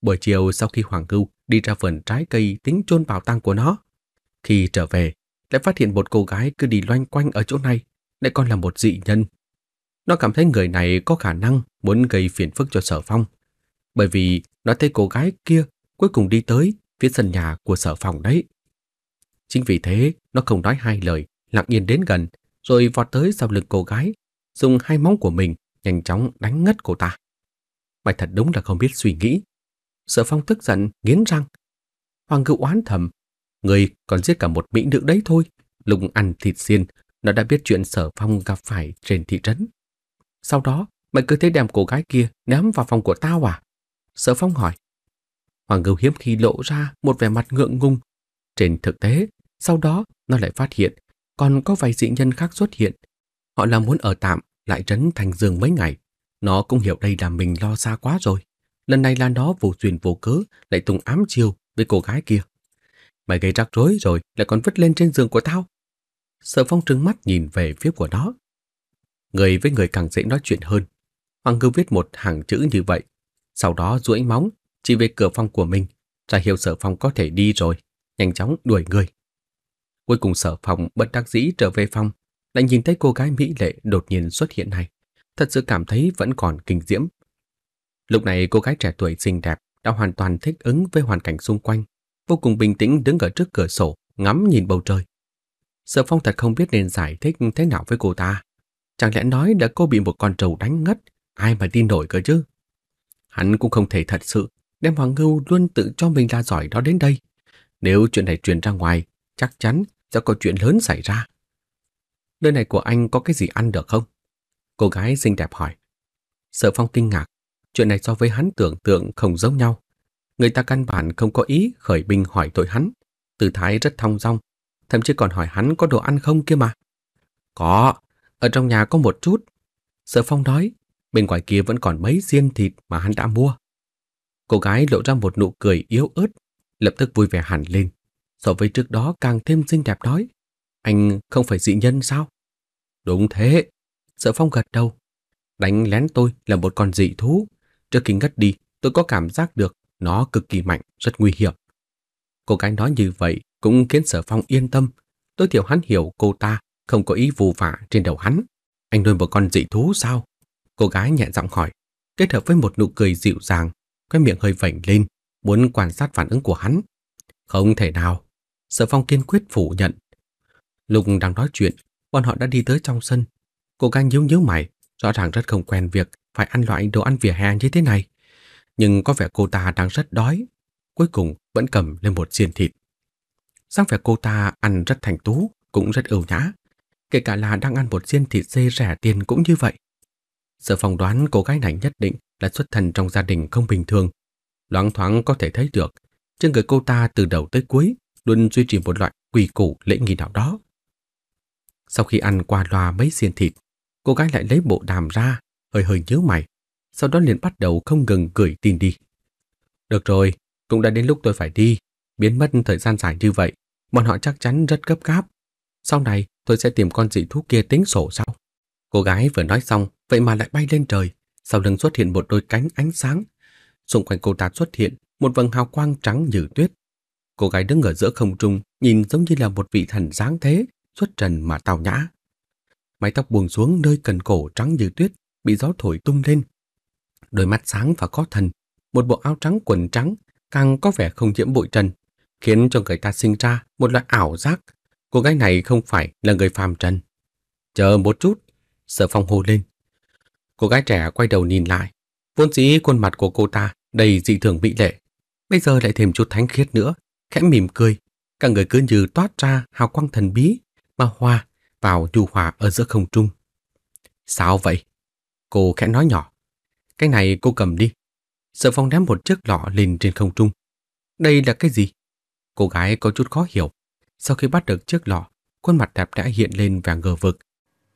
Buổi chiều sau khi Hoàng Cưu đi ra vườn trái cây tính chôn bảo tàng của nó, khi trở về lại phát hiện một cô gái cứ đi loanh quanh ở chỗ này, lại còn là một dị nhân nó cảm thấy người này có khả năng muốn gây phiền phức cho Sở Phong, bởi vì nó thấy cô gái kia cuối cùng đi tới phía sân nhà của Sở Phong đấy. Chính vì thế, nó không nói hai lời, lặng yên đến gần, rồi vọt tới sau lưng cô gái, dùng hai móng của mình nhanh chóng đánh ngất cô ta. Mày thật đúng là không biết suy nghĩ. Sở Phong tức giận, nghiến răng. Hoàng cựu oán thầm, người còn giết cả một mỹ nữ đấy thôi. Lùng ăn thịt xiên, nó đã biết chuyện Sở Phong gặp phải trên thị trấn. Sau đó, mày cứ thế đem cô gái kia ném vào phòng của tao à? Sở Phong hỏi. Hoàng Ngưu hiếm khi lộ ra một vẻ mặt ngượng ngung. Trên thực tế, sau đó nó lại phát hiện còn có vài dị nhân khác xuất hiện. Họ là muốn ở tạm, lại trấn thành giường mấy ngày. Nó cũng hiểu đây là mình lo xa quá rồi. Lần này là nó vô duyên vô cớ lại tung ám chiêu với cô gái kia. Mày gây rắc rối rồi lại còn vứt lên trên giường của tao. Sở Phong trừng mắt nhìn về phía của nó người với người càng dễ nói chuyện hơn. Hoàng Ngư viết một hàng chữ như vậy, sau đó duỗi móng chỉ về cửa phòng của mình, ra hiệu sở phòng có thể đi rồi, nhanh chóng đuổi người. Cuối cùng sở phòng bất đắc dĩ trở về phòng, lại nhìn thấy cô gái mỹ lệ đột nhiên xuất hiện này, thật sự cảm thấy vẫn còn kinh diễm. Lúc này cô gái trẻ tuổi xinh đẹp đã hoàn toàn thích ứng với hoàn cảnh xung quanh, vô cùng bình tĩnh đứng ở trước cửa sổ, ngắm nhìn bầu trời. Sở Phong thật không biết nên giải thích thế nào với cô ta. Chẳng lẽ nói đã cô bị một con trầu đánh ngất, ai mà tin nổi cơ chứ? Hắn cũng không thể thật sự đem Hoàng Ngưu luôn tự cho mình là giỏi đó đến đây. Nếu chuyện này truyền ra ngoài, chắc chắn sẽ có chuyện lớn xảy ra. Nơi này của anh có cái gì ăn được không? Cô gái xinh đẹp hỏi. Sở Phong kinh ngạc, chuyện này so với hắn tưởng tượng không giống nhau. Người ta căn bản không có ý khởi binh hỏi tội hắn, từ thái rất thong dong, thậm chí còn hỏi hắn có đồ ăn không kia mà. Có, ở trong nhà có một chút. Sở Phong nói, bên ngoài kia vẫn còn mấy xiên thịt mà hắn đã mua. Cô gái lộ ra một nụ cười yếu ớt, lập tức vui vẻ hẳn lên. So với trước đó càng thêm xinh đẹp đói. anh không phải dị nhân sao? Đúng thế. Sở Phong gật đầu. Đánh lén tôi là một con dị thú. Trước khi ngất đi, tôi có cảm giác được nó cực kỳ mạnh, rất nguy hiểm. Cô gái nói như vậy cũng khiến Sở Phong yên tâm. Tôi thiểu hắn hiểu cô ta không có ý vù vạ trên đầu hắn. Anh nuôi một con dị thú sao? Cô gái nhẹ giọng hỏi, kết hợp với một nụ cười dịu dàng, cái miệng hơi vảnh lên, muốn quan sát phản ứng của hắn. Không thể nào. sợ Phong kiên quyết phủ nhận. Lúc đang nói chuyện, bọn họ đã đi tới trong sân. Cô gái nhíu nhíu mày, rõ ràng rất không quen việc phải ăn loại đồ ăn vỉa hè như thế này. Nhưng có vẻ cô ta đang rất đói. Cuối cùng vẫn cầm lên một xiên thịt. Sáng vẻ cô ta ăn rất thành tú, cũng rất ưu nhã kể cả là đang ăn một xiên thịt dê rẻ tiền cũng như vậy. Sở phòng đoán cô gái này nhất định là xuất thân trong gia đình không bình thường. Loáng thoáng có thể thấy được, trên người cô ta từ đầu tới cuối luôn duy trì một loại quỳ củ lễ nghi nào đó. Sau khi ăn qua loa mấy xiên thịt, cô gái lại lấy bộ đàm ra, hơi hơi nhớ mày, sau đó liền bắt đầu không ngừng gửi tin đi. Được rồi, cũng đã đến lúc tôi phải đi, biến mất thời gian dài như vậy, bọn họ chắc chắn rất gấp gáp. Sau này, tôi sẽ tìm con dị thú kia tính sổ sau. Cô gái vừa nói xong, vậy mà lại bay lên trời, sau lưng xuất hiện một đôi cánh ánh sáng. Xung quanh cô ta xuất hiện một vầng hào quang trắng như tuyết. Cô gái đứng ở giữa không trung, nhìn giống như là một vị thần dáng thế, xuất trần mà tào nhã. Mái tóc buông xuống nơi cần cổ trắng như tuyết, bị gió thổi tung lên. Đôi mắt sáng và có thần, một bộ áo trắng quần trắng, càng có vẻ không nhiễm bụi trần, khiến cho người ta sinh ra một loại ảo giác cô gái này không phải là người phàm trần. Chờ một chút, sợ Phong hô lên. Cô gái trẻ quay đầu nhìn lại, vốn dĩ khuôn mặt của cô ta đầy dị thường mỹ lệ, bây giờ lại thêm chút thánh khiết nữa, khẽ mỉm cười, cả người cứ như toát ra hào quang thần bí mà hoa vào nhu hòa ở giữa không trung. "Sao vậy?" cô khẽ nói nhỏ. "Cái này cô cầm đi." sợ Phong ném một chiếc lọ lên trên không trung. "Đây là cái gì?" Cô gái có chút khó hiểu. Sau khi bắt được chiếc lọ, khuôn mặt đẹp đã hiện lên vẻ ngờ vực.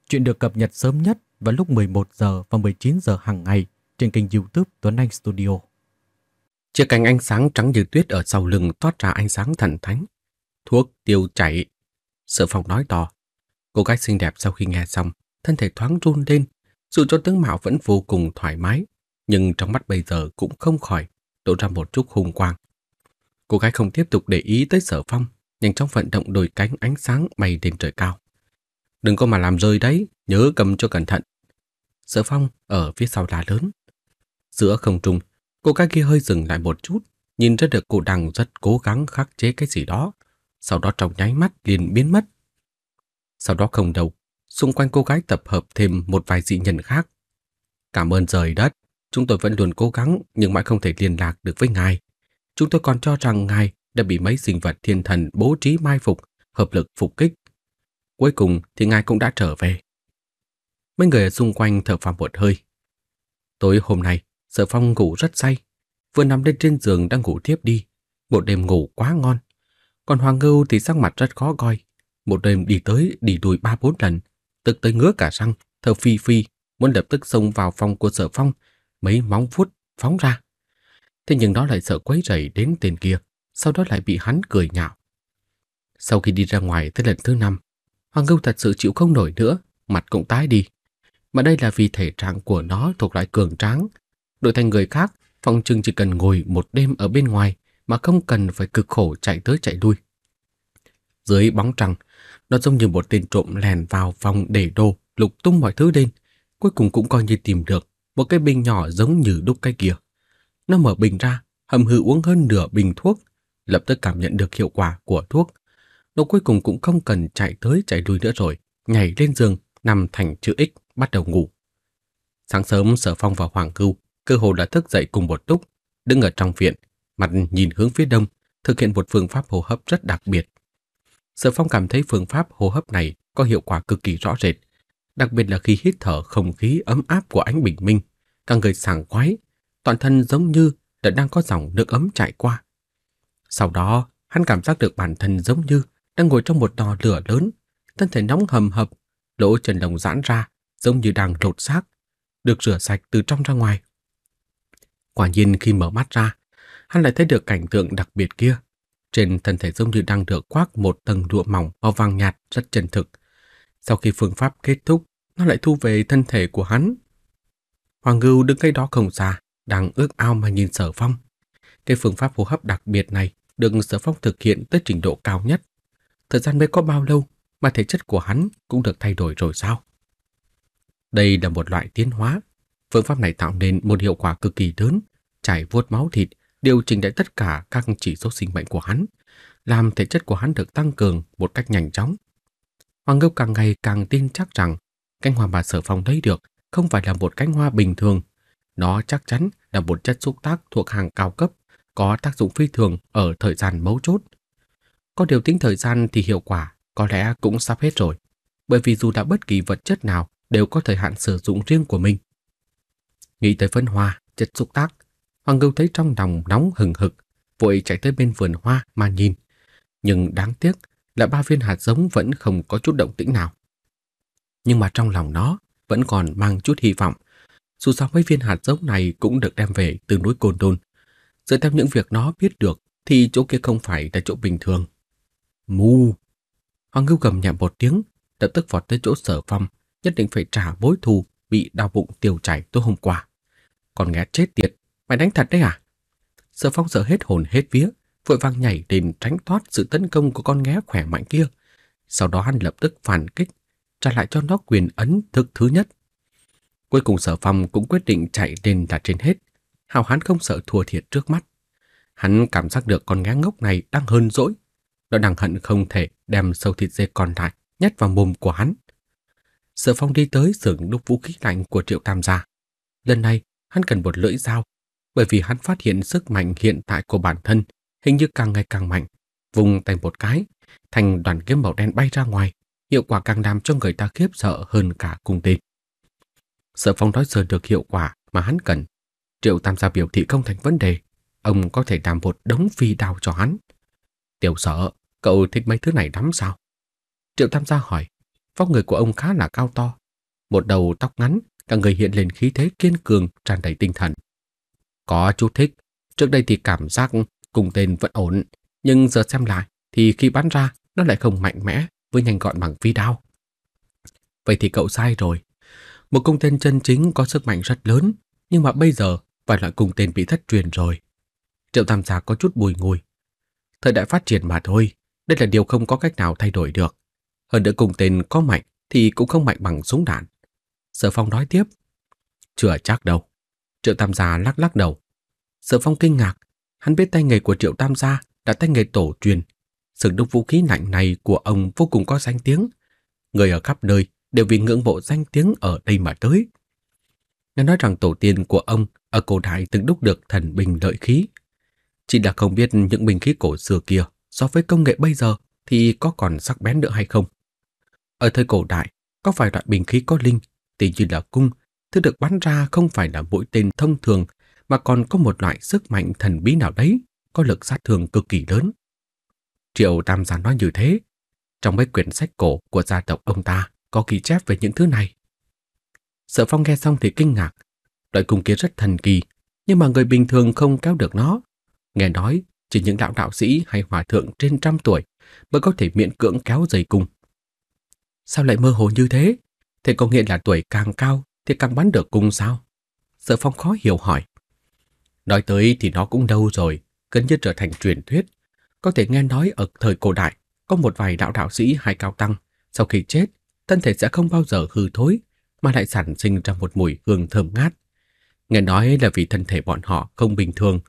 Chuyện được cập nhật sớm nhất vào lúc 11 giờ và 19 giờ hàng ngày trên kênh YouTube Tuấn Anh Studio. Chiếc cánh ánh sáng trắng như tuyết ở sau lưng toát ra ánh sáng thần thánh. Thuốc tiêu chảy. Sở phòng nói to. Cô gái xinh đẹp sau khi nghe xong, thân thể thoáng run lên. Dù cho tướng mạo vẫn vô cùng thoải mái, nhưng trong mắt bây giờ cũng không khỏi lộ ra một chút hùng quang. Cô gái không tiếp tục để ý tới sở phong nhanh chóng vận động đôi cánh ánh sáng bay lên trời cao. Đừng có mà làm rơi đấy, nhớ cầm cho cẩn thận. Sở phong ở phía sau lá lớn. Giữa không trung, cô gái kia hơi dừng lại một chút, nhìn ra được cô đang rất cố gắng khắc chế cái gì đó, sau đó trong nháy mắt liền biến mất. Sau đó không đầu, xung quanh cô gái tập hợp thêm một vài dị nhân khác. Cảm ơn trời đất, chúng tôi vẫn luôn cố gắng nhưng mãi không thể liên lạc được với ngài. Chúng tôi còn cho rằng ngài đã bị mấy sinh vật thiên thần bố trí mai phục, hợp lực phục kích. Cuối cùng thì ngài cũng đã trở về. Mấy người xung quanh thở phào một hơi. Tối hôm nay, Sở Phong ngủ rất say, vừa nằm lên trên giường đang ngủ tiếp đi. Một đêm ngủ quá ngon. Còn Hoàng Ngưu thì sắc mặt rất khó coi. Một đêm đi tới, đi đùi ba bốn lần, tức tới ngứa cả răng, thở phi phi, muốn lập tức xông vào phòng của Sở Phong, mấy móng vuốt phóng ra. Thế nhưng đó lại sợ quấy rầy đến tên kia, sau đó lại bị hắn cười nhạo. Sau khi đi ra ngoài tới lần thứ năm, Hoàng Ngưu thật sự chịu không nổi nữa, mặt cũng tái đi. Mà đây là vì thể trạng của nó thuộc loại cường tráng. Đổi thành người khác, phòng trưng chỉ cần ngồi một đêm ở bên ngoài mà không cần phải cực khổ chạy tới chạy lui. Dưới bóng trăng, nó giống như một tên trộm lèn vào phòng để đồ, lục tung mọi thứ lên. Cuối cùng cũng coi như tìm được một cái bình nhỏ giống như đúc cái kia. Nó mở bình ra, hầm hừ uống hơn nửa bình thuốc lập tức cảm nhận được hiệu quả của thuốc. Nó cuối cùng cũng không cần chạy tới chạy lui nữa rồi, nhảy lên giường, nằm thành chữ X, bắt đầu ngủ. Sáng sớm Sở Phong và Hoàng Cưu cơ hồ đã thức dậy cùng một túc đứng ở trong viện, mặt nhìn hướng phía đông, thực hiện một phương pháp hô hấp rất đặc biệt. Sở Phong cảm thấy phương pháp hô hấp này có hiệu quả cực kỳ rõ rệt, đặc biệt là khi hít thở không khí ấm áp của ánh bình minh, càng người sảng khoái, toàn thân giống như đã đang có dòng nước ấm chảy qua. Sau đó, hắn cảm giác được bản thân giống như đang ngồi trong một lò lửa lớn, thân thể nóng hầm hập, lỗ chân lông giãn ra, giống như đang lột xác, được rửa sạch từ trong ra ngoài. Quả nhiên khi mở mắt ra, hắn lại thấy được cảnh tượng đặc biệt kia. Trên thân thể giống như đang được khoác một tầng lụa mỏng màu vàng nhạt rất chân thực. Sau khi phương pháp kết thúc, nó lại thu về thân thể của hắn. Hoàng Ngưu đứng cách đó không xa, đang ước ao mà nhìn sở phong. Cái phương pháp hô hấp đặc biệt này được Sở Phong thực hiện tới trình độ cao nhất. Thời gian mới có bao lâu mà thể chất của hắn cũng được thay đổi rồi sao? Đây là một loại tiến hóa. Phương pháp này tạo nên một hiệu quả cực kỳ lớn, chảy vuốt máu thịt, điều chỉnh lại tất cả các chỉ số sinh mệnh của hắn, làm thể chất của hắn được tăng cường một cách nhanh chóng. Hoàng Ngưu càng ngày càng tin chắc rằng cánh hoa mà Sở Phong lấy được không phải là một cánh hoa bình thường, nó chắc chắn là một chất xúc tác thuộc hàng cao cấp có tác dụng phi thường ở thời gian mấu chốt. Có điều tính thời gian thì hiệu quả có lẽ cũng sắp hết rồi, bởi vì dù đã bất kỳ vật chất nào đều có thời hạn sử dụng riêng của mình. Nghĩ tới phân hoa, chất xúc tác, Hoàng Ngưu thấy trong lòng nóng hừng hực, vội chạy tới bên vườn hoa mà nhìn. Nhưng đáng tiếc là ba viên hạt giống vẫn không có chút động tĩnh nào. Nhưng mà trong lòng nó vẫn còn mang chút hy vọng. Dù sao mấy viên hạt giống này cũng được đem về từ núi Côn Đôn, dựa theo những việc nó biết được thì chỗ kia không phải là chỗ bình thường. Mù! Hoàng Ngưu gầm nhẹ một tiếng, lập tức vọt tới chỗ sở phong, nhất định phải trả bối thù bị đau bụng tiêu chảy tối hôm qua. Còn nghe chết tiệt, mày đánh thật đấy à? Sở phong sợ hết hồn hết vía, vội vàng nhảy đến tránh thoát sự tấn công của con nghe khỏe mạnh kia. Sau đó hắn lập tức phản kích, trả lại cho nó quyền ấn thực thứ nhất. Cuối cùng sở phong cũng quyết định chạy lên là trên hết. Hào Hán không sợ thua thiệt trước mắt. Hắn cảm giác được con ngá ngốc này đang hơn dỗi. Nó đang hận không thể đem sâu thịt dê còn lại nhét vào mồm của hắn. Sở Phong đi tới xưởng đúc vũ khí lạnh của Triệu Tam gia. Lần này, hắn cần một lưỡi dao, bởi vì hắn phát hiện sức mạnh hiện tại của bản thân hình như càng ngày càng mạnh. Vùng tay một cái, thành đoàn kiếm màu đen bay ra ngoài, hiệu quả càng làm cho người ta khiếp sợ hơn cả cung tên. Sở Phong nói sờ được hiệu quả mà hắn cần. Triệu Tam gia biểu thị không thành vấn đề, ông có thể làm một đống phi đao cho hắn. Tiểu sở, cậu thích mấy thứ này lắm sao? Triệu Tam gia hỏi, vóc người của ông khá là cao to, một đầu tóc ngắn, cả người hiện lên khí thế kiên cường, tràn đầy tinh thần. Có chút thích, trước đây thì cảm giác cùng tên vẫn ổn, nhưng giờ xem lại thì khi bắn ra nó lại không mạnh mẽ với nhanh gọn bằng phi đao. Vậy thì cậu sai rồi. Một cung tên chân chính có sức mạnh rất lớn, nhưng mà bây giờ Vài loại cung tên bị thất truyền rồi. Triệu Tam Gia có chút bùi ngùi. Thời đại phát triển mà thôi, đây là điều không có cách nào thay đổi được. Hơn nữa cung tên có mạnh thì cũng không mạnh bằng súng đạn. Sở Phong nói tiếp. Chưa chắc đâu. Triệu Tam Gia lắc lắc đầu. Sở Phong kinh ngạc. Hắn biết tay nghề của Triệu Tam Gia đã tay nghề tổ truyền. Sử dụng vũ khí lạnh này của ông vô cùng có danh tiếng. Người ở khắp nơi đều vì ngưỡng mộ danh tiếng ở đây mà tới. Nghe nói rằng tổ tiên của ông ở cổ đại từng đúc được thần bình lợi khí. Chỉ là không biết những bình khí cổ xưa kia so với công nghệ bây giờ thì có còn sắc bén nữa hay không. Ở thời cổ đại, có vài loại bình khí có linh, tỷ như là cung, thứ được bắn ra không phải là mũi tên thông thường mà còn có một loại sức mạnh thần bí nào đấy có lực sát thương cực kỳ lớn. Triệu Tam Giản nói như thế. Trong mấy quyển sách cổ của gia tộc ông ta có ghi chép về những thứ này. Sở Phong nghe xong thì kinh ngạc. Loại cung kia rất thần kỳ, nhưng mà người bình thường không kéo được nó. Nghe nói, chỉ những đạo đạo sĩ hay hòa thượng trên trăm tuổi mới có thể miễn cưỡng kéo dây cung. Sao lại mơ hồ như thế? Thế có nghĩa là tuổi càng cao thì càng bắn được cung sao? Sở Phong khó hiểu hỏi. Nói tới thì nó cũng đâu rồi, gần như trở thành truyền thuyết. Có thể nghe nói ở thời cổ đại, có một vài đạo đạo sĩ hay cao tăng, sau khi chết, thân thể sẽ không bao giờ hư thối, mà lại sản sinh ra một mùi hương thơm ngát. Nghe nói là vì thân thể bọn họ không bình thường,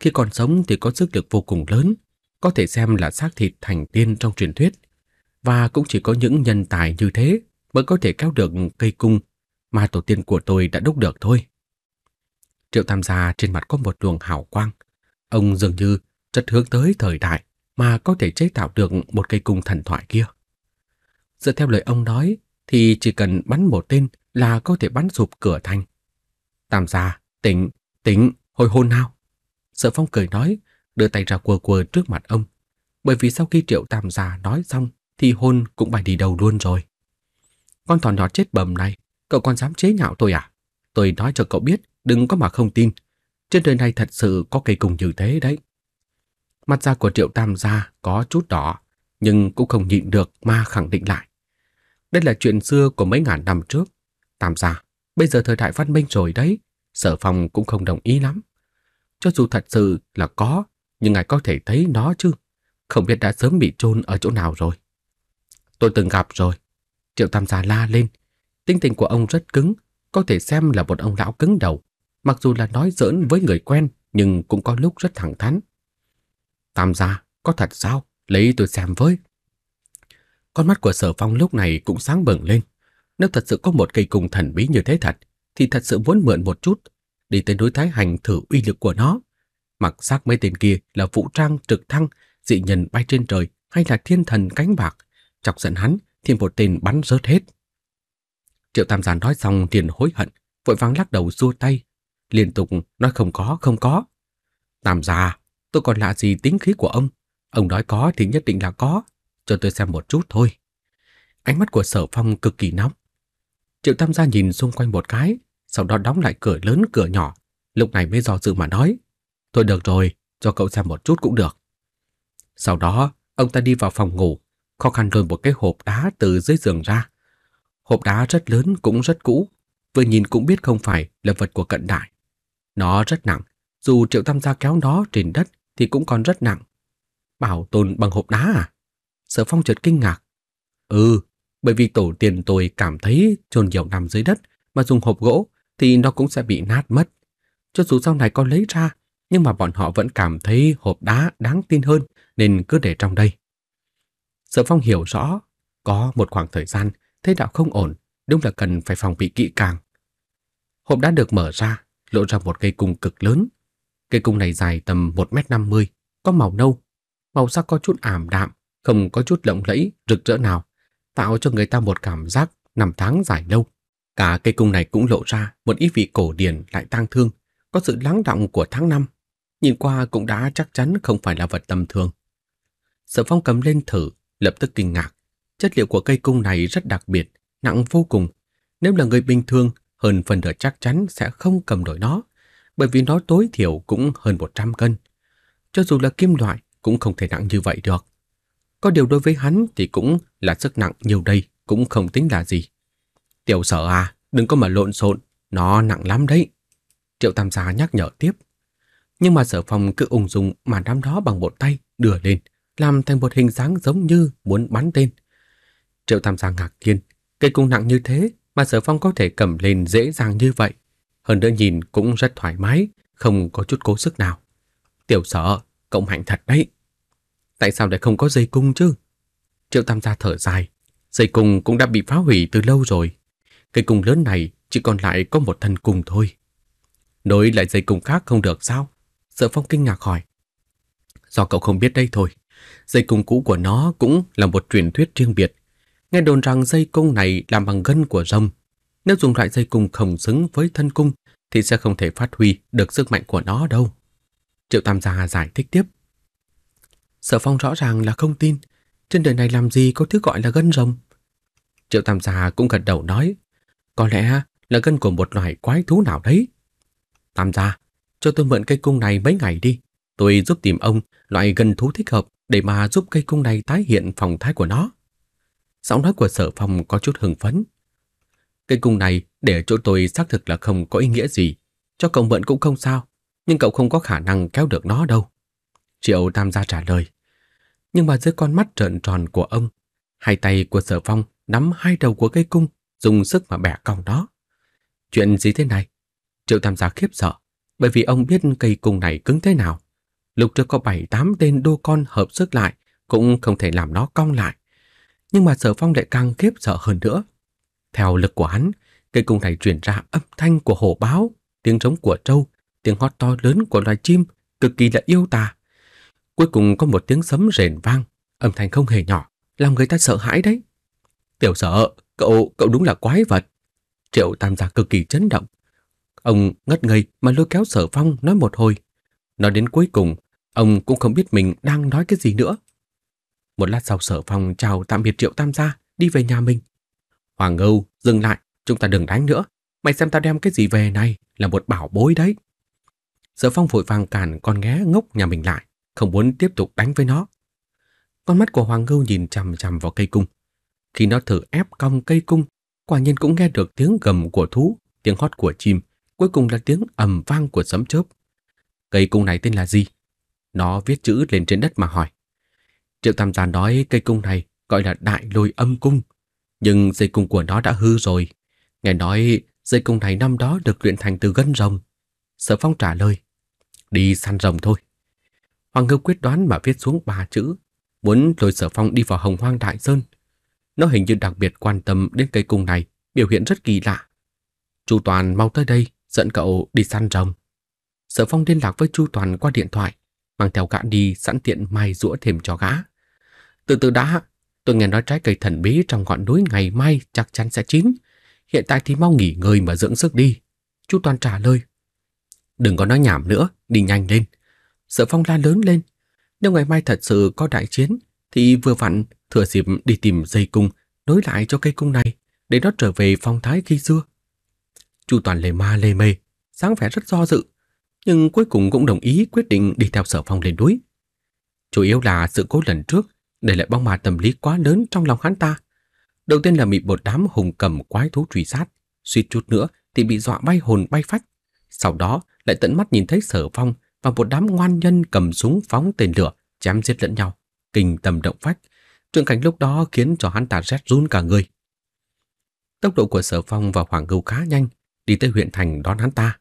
khi còn sống thì có sức lực vô cùng lớn, có thể xem là xác thịt thành tiên trong truyền thuyết. Và cũng chỉ có những nhân tài như thế mới có thể kéo được cây cung mà tổ tiên của tôi đã đúc được thôi. Triệu Tam gia trên mặt có một luồng hào quang. Ông dường như rất hướng tới thời đại mà có thể chế tạo được một cây cung thần thoại kia. Dựa theo lời ông nói, thì chỉ cần bắn một tên là có thể bắn sụp cửa thành. Tam gia, tỉnh, tỉnh, hồi hôn nào. Sở Phong cười nói, đưa tay ra quờ quờ trước mặt ông. Bởi vì sau khi triệu tam gia nói xong thì hôn cũng phải đi đầu luôn rồi. Con thỏ nhỏ chết bầm này, cậu còn dám chế nhạo tôi à? Tôi nói cho cậu biết, đừng có mà không tin. Trên đời này thật sự có cây cùng như thế đấy. Mặt da của triệu tam gia có chút đỏ, nhưng cũng không nhịn được mà khẳng định lại. Đây là chuyện xưa của mấy ngàn năm trước. Tam gia, bây giờ thời đại văn minh rồi đấy. Sở phòng cũng không đồng ý lắm. Cho dù thật sự là có, nhưng ngài có thể thấy nó chứ. Không biết đã sớm bị chôn ở chỗ nào rồi. Tôi từng gặp rồi. Triệu Tam gia la lên. Tinh tình của ông rất cứng, có thể xem là một ông lão cứng đầu. Mặc dù là nói giỡn với người quen, nhưng cũng có lúc rất thẳng thắn. Tam gia, có thật sao? Lấy tôi xem với. Con mắt của Sở Phong lúc này cũng sáng bừng lên. Nếu thật sự có một cây cung thần bí như thế thật, thì thật sự muốn mượn một chút, đi tới núi Thái Hành thử uy lực của nó. Mặc xác mấy tên kia là vũ trang trực thăng, dị nhân bay trên trời hay là thiên thần cánh bạc, chọc giận hắn thì một tên bắn rớt hết. Triệu Tam Giản nói xong liền hối hận, vội vàng lắc đầu xua tay, liên tục nói không có, không có. Tam già tôi còn lạ gì tính khí của ông, ông nói có thì nhất định là có, cho tôi xem một chút thôi. Ánh mắt của sở phong cực kỳ nóng. Triệu Tam gia nhìn xung quanh một cái, sau đó đóng lại cửa lớn cửa nhỏ, lúc này mới do dự mà nói. Thôi được rồi, cho cậu xem một chút cũng được. Sau đó, ông ta đi vào phòng ngủ, khó khăn lôi một cái hộp đá từ dưới giường ra. Hộp đá rất lớn cũng rất cũ, vừa nhìn cũng biết không phải là vật của cận đại. Nó rất nặng, dù Triệu Tam gia kéo nó trên đất thì cũng còn rất nặng. Bảo tồn bằng hộp đá à? Sở Phong chợt kinh ngạc. Ừ, bởi vì tổ tiền tôi cảm thấy chôn nhiều năm dưới đất mà dùng hộp gỗ thì nó cũng sẽ bị nát mất. Cho dù sau này có lấy ra, nhưng mà bọn họ vẫn cảm thấy hộp đá đáng tin hơn nên cứ để trong đây. Sở Phong hiểu rõ, có một khoảng thời gian thế đạo không ổn, đúng là cần phải phòng bị kỹ càng. Hộp đá được mở ra, lộ ra một cây cung cực lớn. Cây cung này dài tầm 1m50, có màu nâu, màu sắc có chút ảm đạm không có chút lộng lẫy, rực rỡ nào, tạo cho người ta một cảm giác nằm tháng dài lâu. Cả cây cung này cũng lộ ra một ít vị cổ điển lại tang thương, có sự lắng động của tháng năm. Nhìn qua cũng đã chắc chắn không phải là vật tầm thường. Sở phong cầm lên thử, lập tức kinh ngạc. Chất liệu của cây cung này rất đặc biệt, nặng vô cùng. Nếu là người bình thường, hơn phần nửa chắc chắn sẽ không cầm nổi nó, bởi vì nó tối thiểu cũng hơn 100 cân. Cho dù là kim loại cũng không thể nặng như vậy được. Có điều đối với hắn thì cũng là sức nặng nhiều đây, cũng không tính là gì. Tiểu sở à, đừng có mà lộn xộn, nó nặng lắm đấy. Triệu Tam Gia nhắc nhở tiếp. Nhưng mà sở Phong cứ ung dung mà nắm đó bằng một tay, đưa lên, làm thành một hình dáng giống như muốn bắn tên. Triệu Tam Gia ngạc nhiên, cây cung nặng như thế mà sở phong có thể cầm lên dễ dàng như vậy. Hơn nữa nhìn cũng rất thoải mái, không có chút cố sức nào. Tiểu sở, cộng hạnh thật đấy. Tại sao lại không có dây cung chứ? Triệu Tam gia thở dài, dây cung cũng đã bị phá hủy từ lâu rồi. Cây cung lớn này chỉ còn lại có một thân cung thôi. Nối lại dây cung khác không được sao? Sợ Phong kinh ngạc hỏi. Do cậu không biết đây thôi. Dây cung cũ của nó cũng là một truyền thuyết riêng biệt. Nghe đồn rằng dây cung này làm bằng gân của rồng. Nếu dùng loại dây cung không xứng với thân cung thì sẽ không thể phát huy được sức mạnh của nó đâu. Triệu Tam gia giải thích tiếp. Sở Phong rõ ràng là không tin, trên đời này làm gì có thứ gọi là gân rồng. Triệu Tam Gia cũng gật đầu nói, có lẽ là gân của một loài quái thú nào đấy. Tam Gia, cho tôi mượn cây cung này mấy ngày đi, tôi giúp tìm ông loại gân thú thích hợp để mà giúp cây cung này tái hiện phòng thái của nó. Giọng nói của Sở Phong có chút hưng phấn. Cây cung này để chỗ tôi xác thực là không có ý nghĩa gì, cho cậu mượn cũng không sao, nhưng cậu không có khả năng kéo được nó đâu. Triệu Tam gia trả lời. Nhưng mà dưới con mắt trợn tròn của ông, hai tay của sở phong nắm hai đầu của cây cung, dùng sức mà bẻ cong nó. Chuyện gì thế này? Triệu Tam gia khiếp sợ, bởi vì ông biết cây cung này cứng thế nào. Lúc trước có bảy tám tên đô con hợp sức lại, cũng không thể làm nó cong lại. Nhưng mà sở phong lại càng khiếp sợ hơn nữa. Theo lực của hắn, cây cung này truyền ra âm thanh của hổ báo, tiếng trống của trâu, tiếng hót to lớn của loài chim, cực kỳ là yêu tà. Cuối cùng có một tiếng sấm rền vang, âm thanh không hề nhỏ, làm người ta sợ hãi đấy. Tiểu sở, cậu, cậu đúng là quái vật. Triệu Tam gia cực kỳ chấn động. Ông ngất ngây mà lôi kéo sở phong nói một hồi. Nói đến cuối cùng, ông cũng không biết mình đang nói cái gì nữa. Một lát sau sở phong chào tạm biệt Triệu Tam gia, đi về nhà mình. Hoàng Ngâu, dừng lại, chúng ta đừng đánh nữa. Mày xem tao đem cái gì về này là một bảo bối đấy. Sở phong vội vàng cản con nghé ngốc nhà mình lại không muốn tiếp tục đánh với nó. Con mắt của Hoàng Ngưu nhìn chằm chằm vào cây cung. Khi nó thử ép cong cây cung, quả nhiên cũng nghe được tiếng gầm của thú, tiếng hót của chim, cuối cùng là tiếng ầm vang của sấm chớp. Cây cung này tên là gì? Nó viết chữ lên trên đất mà hỏi. Triệu Tam Tàn nói cây cung này gọi là đại lôi âm cung. Nhưng dây cung của nó đã hư rồi. Nghe nói dây cung này năm đó được luyện thành từ gân rồng. Sở Phong trả lời. Đi săn rồng thôi. Hoàng Ngưu quyết đoán mà viết xuống ba chữ, muốn lôi Sở Phong đi vào Hồng Hoang Đại Sơn. Nó hình như đặc biệt quan tâm đến cây cung này, biểu hiện rất kỳ lạ. Chu Toàn mau tới đây, dẫn cậu đi săn rồng. Sở Phong liên lạc với Chu Toàn qua điện thoại, mang theo gã đi sẵn tiện mai rũa thêm cho gã. Từ từ đã, tôi nghe nói trái cây thần bí trong ngọn núi ngày mai chắc chắn sẽ chín. Hiện tại thì mau nghỉ ngơi mà dưỡng sức đi. Chu Toàn trả lời. Đừng có nói nhảm nữa, đi nhanh lên. Sở Phong la lớn lên. Nếu ngày mai thật sự có đại chiến, thì vừa vặn thừa dịp đi tìm dây cung, nối lại cho cây cung này, để nó trở về phong thái khi xưa. Chu Toàn lề ma lề mê, sáng vẻ rất do dự, nhưng cuối cùng cũng đồng ý quyết định đi theo Sở Phong lên núi. Chủ yếu là sự cố lần trước để lại bóng ma tâm lý quá lớn trong lòng hắn ta. Đầu tiên là bị một đám hùng cầm quái thú truy sát, suýt chút nữa thì bị dọa bay hồn bay phách. Sau đó lại tận mắt nhìn thấy Sở Phong và một đám ngoan nhân cầm súng phóng tên lửa, chém giết lẫn nhau, kinh tâm động phách. trường cảnh lúc đó khiến cho hắn ta rét run cả người. Tốc độ của Sở Phong và Hoàng Ngưu khá nhanh, đi tới huyện thành đón hắn ta.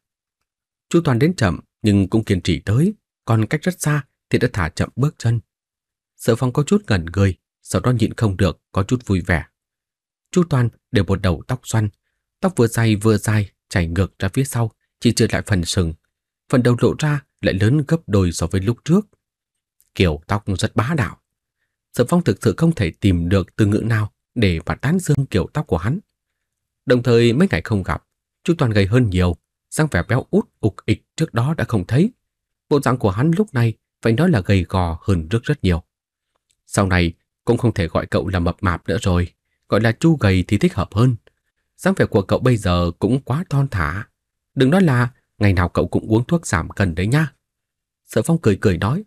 Chu Toàn đến chậm nhưng cũng kiên trì tới, còn cách rất xa thì đã thả chậm bước chân. Sở Phong có chút ngẩn người, sau đó nhịn không được, có chút vui vẻ. Chu Toàn đều một đầu tóc xoăn, tóc vừa dày vừa dài chảy ngược ra phía sau, chỉ trừ lại phần sừng. Phần đầu lộ ra lại lớn gấp đôi so với lúc trước. Kiểu tóc rất bá đạo. Sở Phong thực sự không thể tìm được từ ngữ nào để mà tán dương kiểu tóc của hắn. Đồng thời mấy ngày không gặp, Chu Toàn gầy hơn nhiều, dáng vẻ béo út ục ịch trước đó đã không thấy. Bộ dạng của hắn lúc này phải nói là gầy gò hơn rất rất nhiều. Sau này cũng không thể gọi cậu là mập mạp nữa rồi, gọi là Chu gầy thì thích hợp hơn. Dáng vẻ của cậu bây giờ cũng quá thon thả. Đừng nói là Ngày nào cậu cũng uống thuốc giảm cân đấy nha. Sở Phong cười cười nói.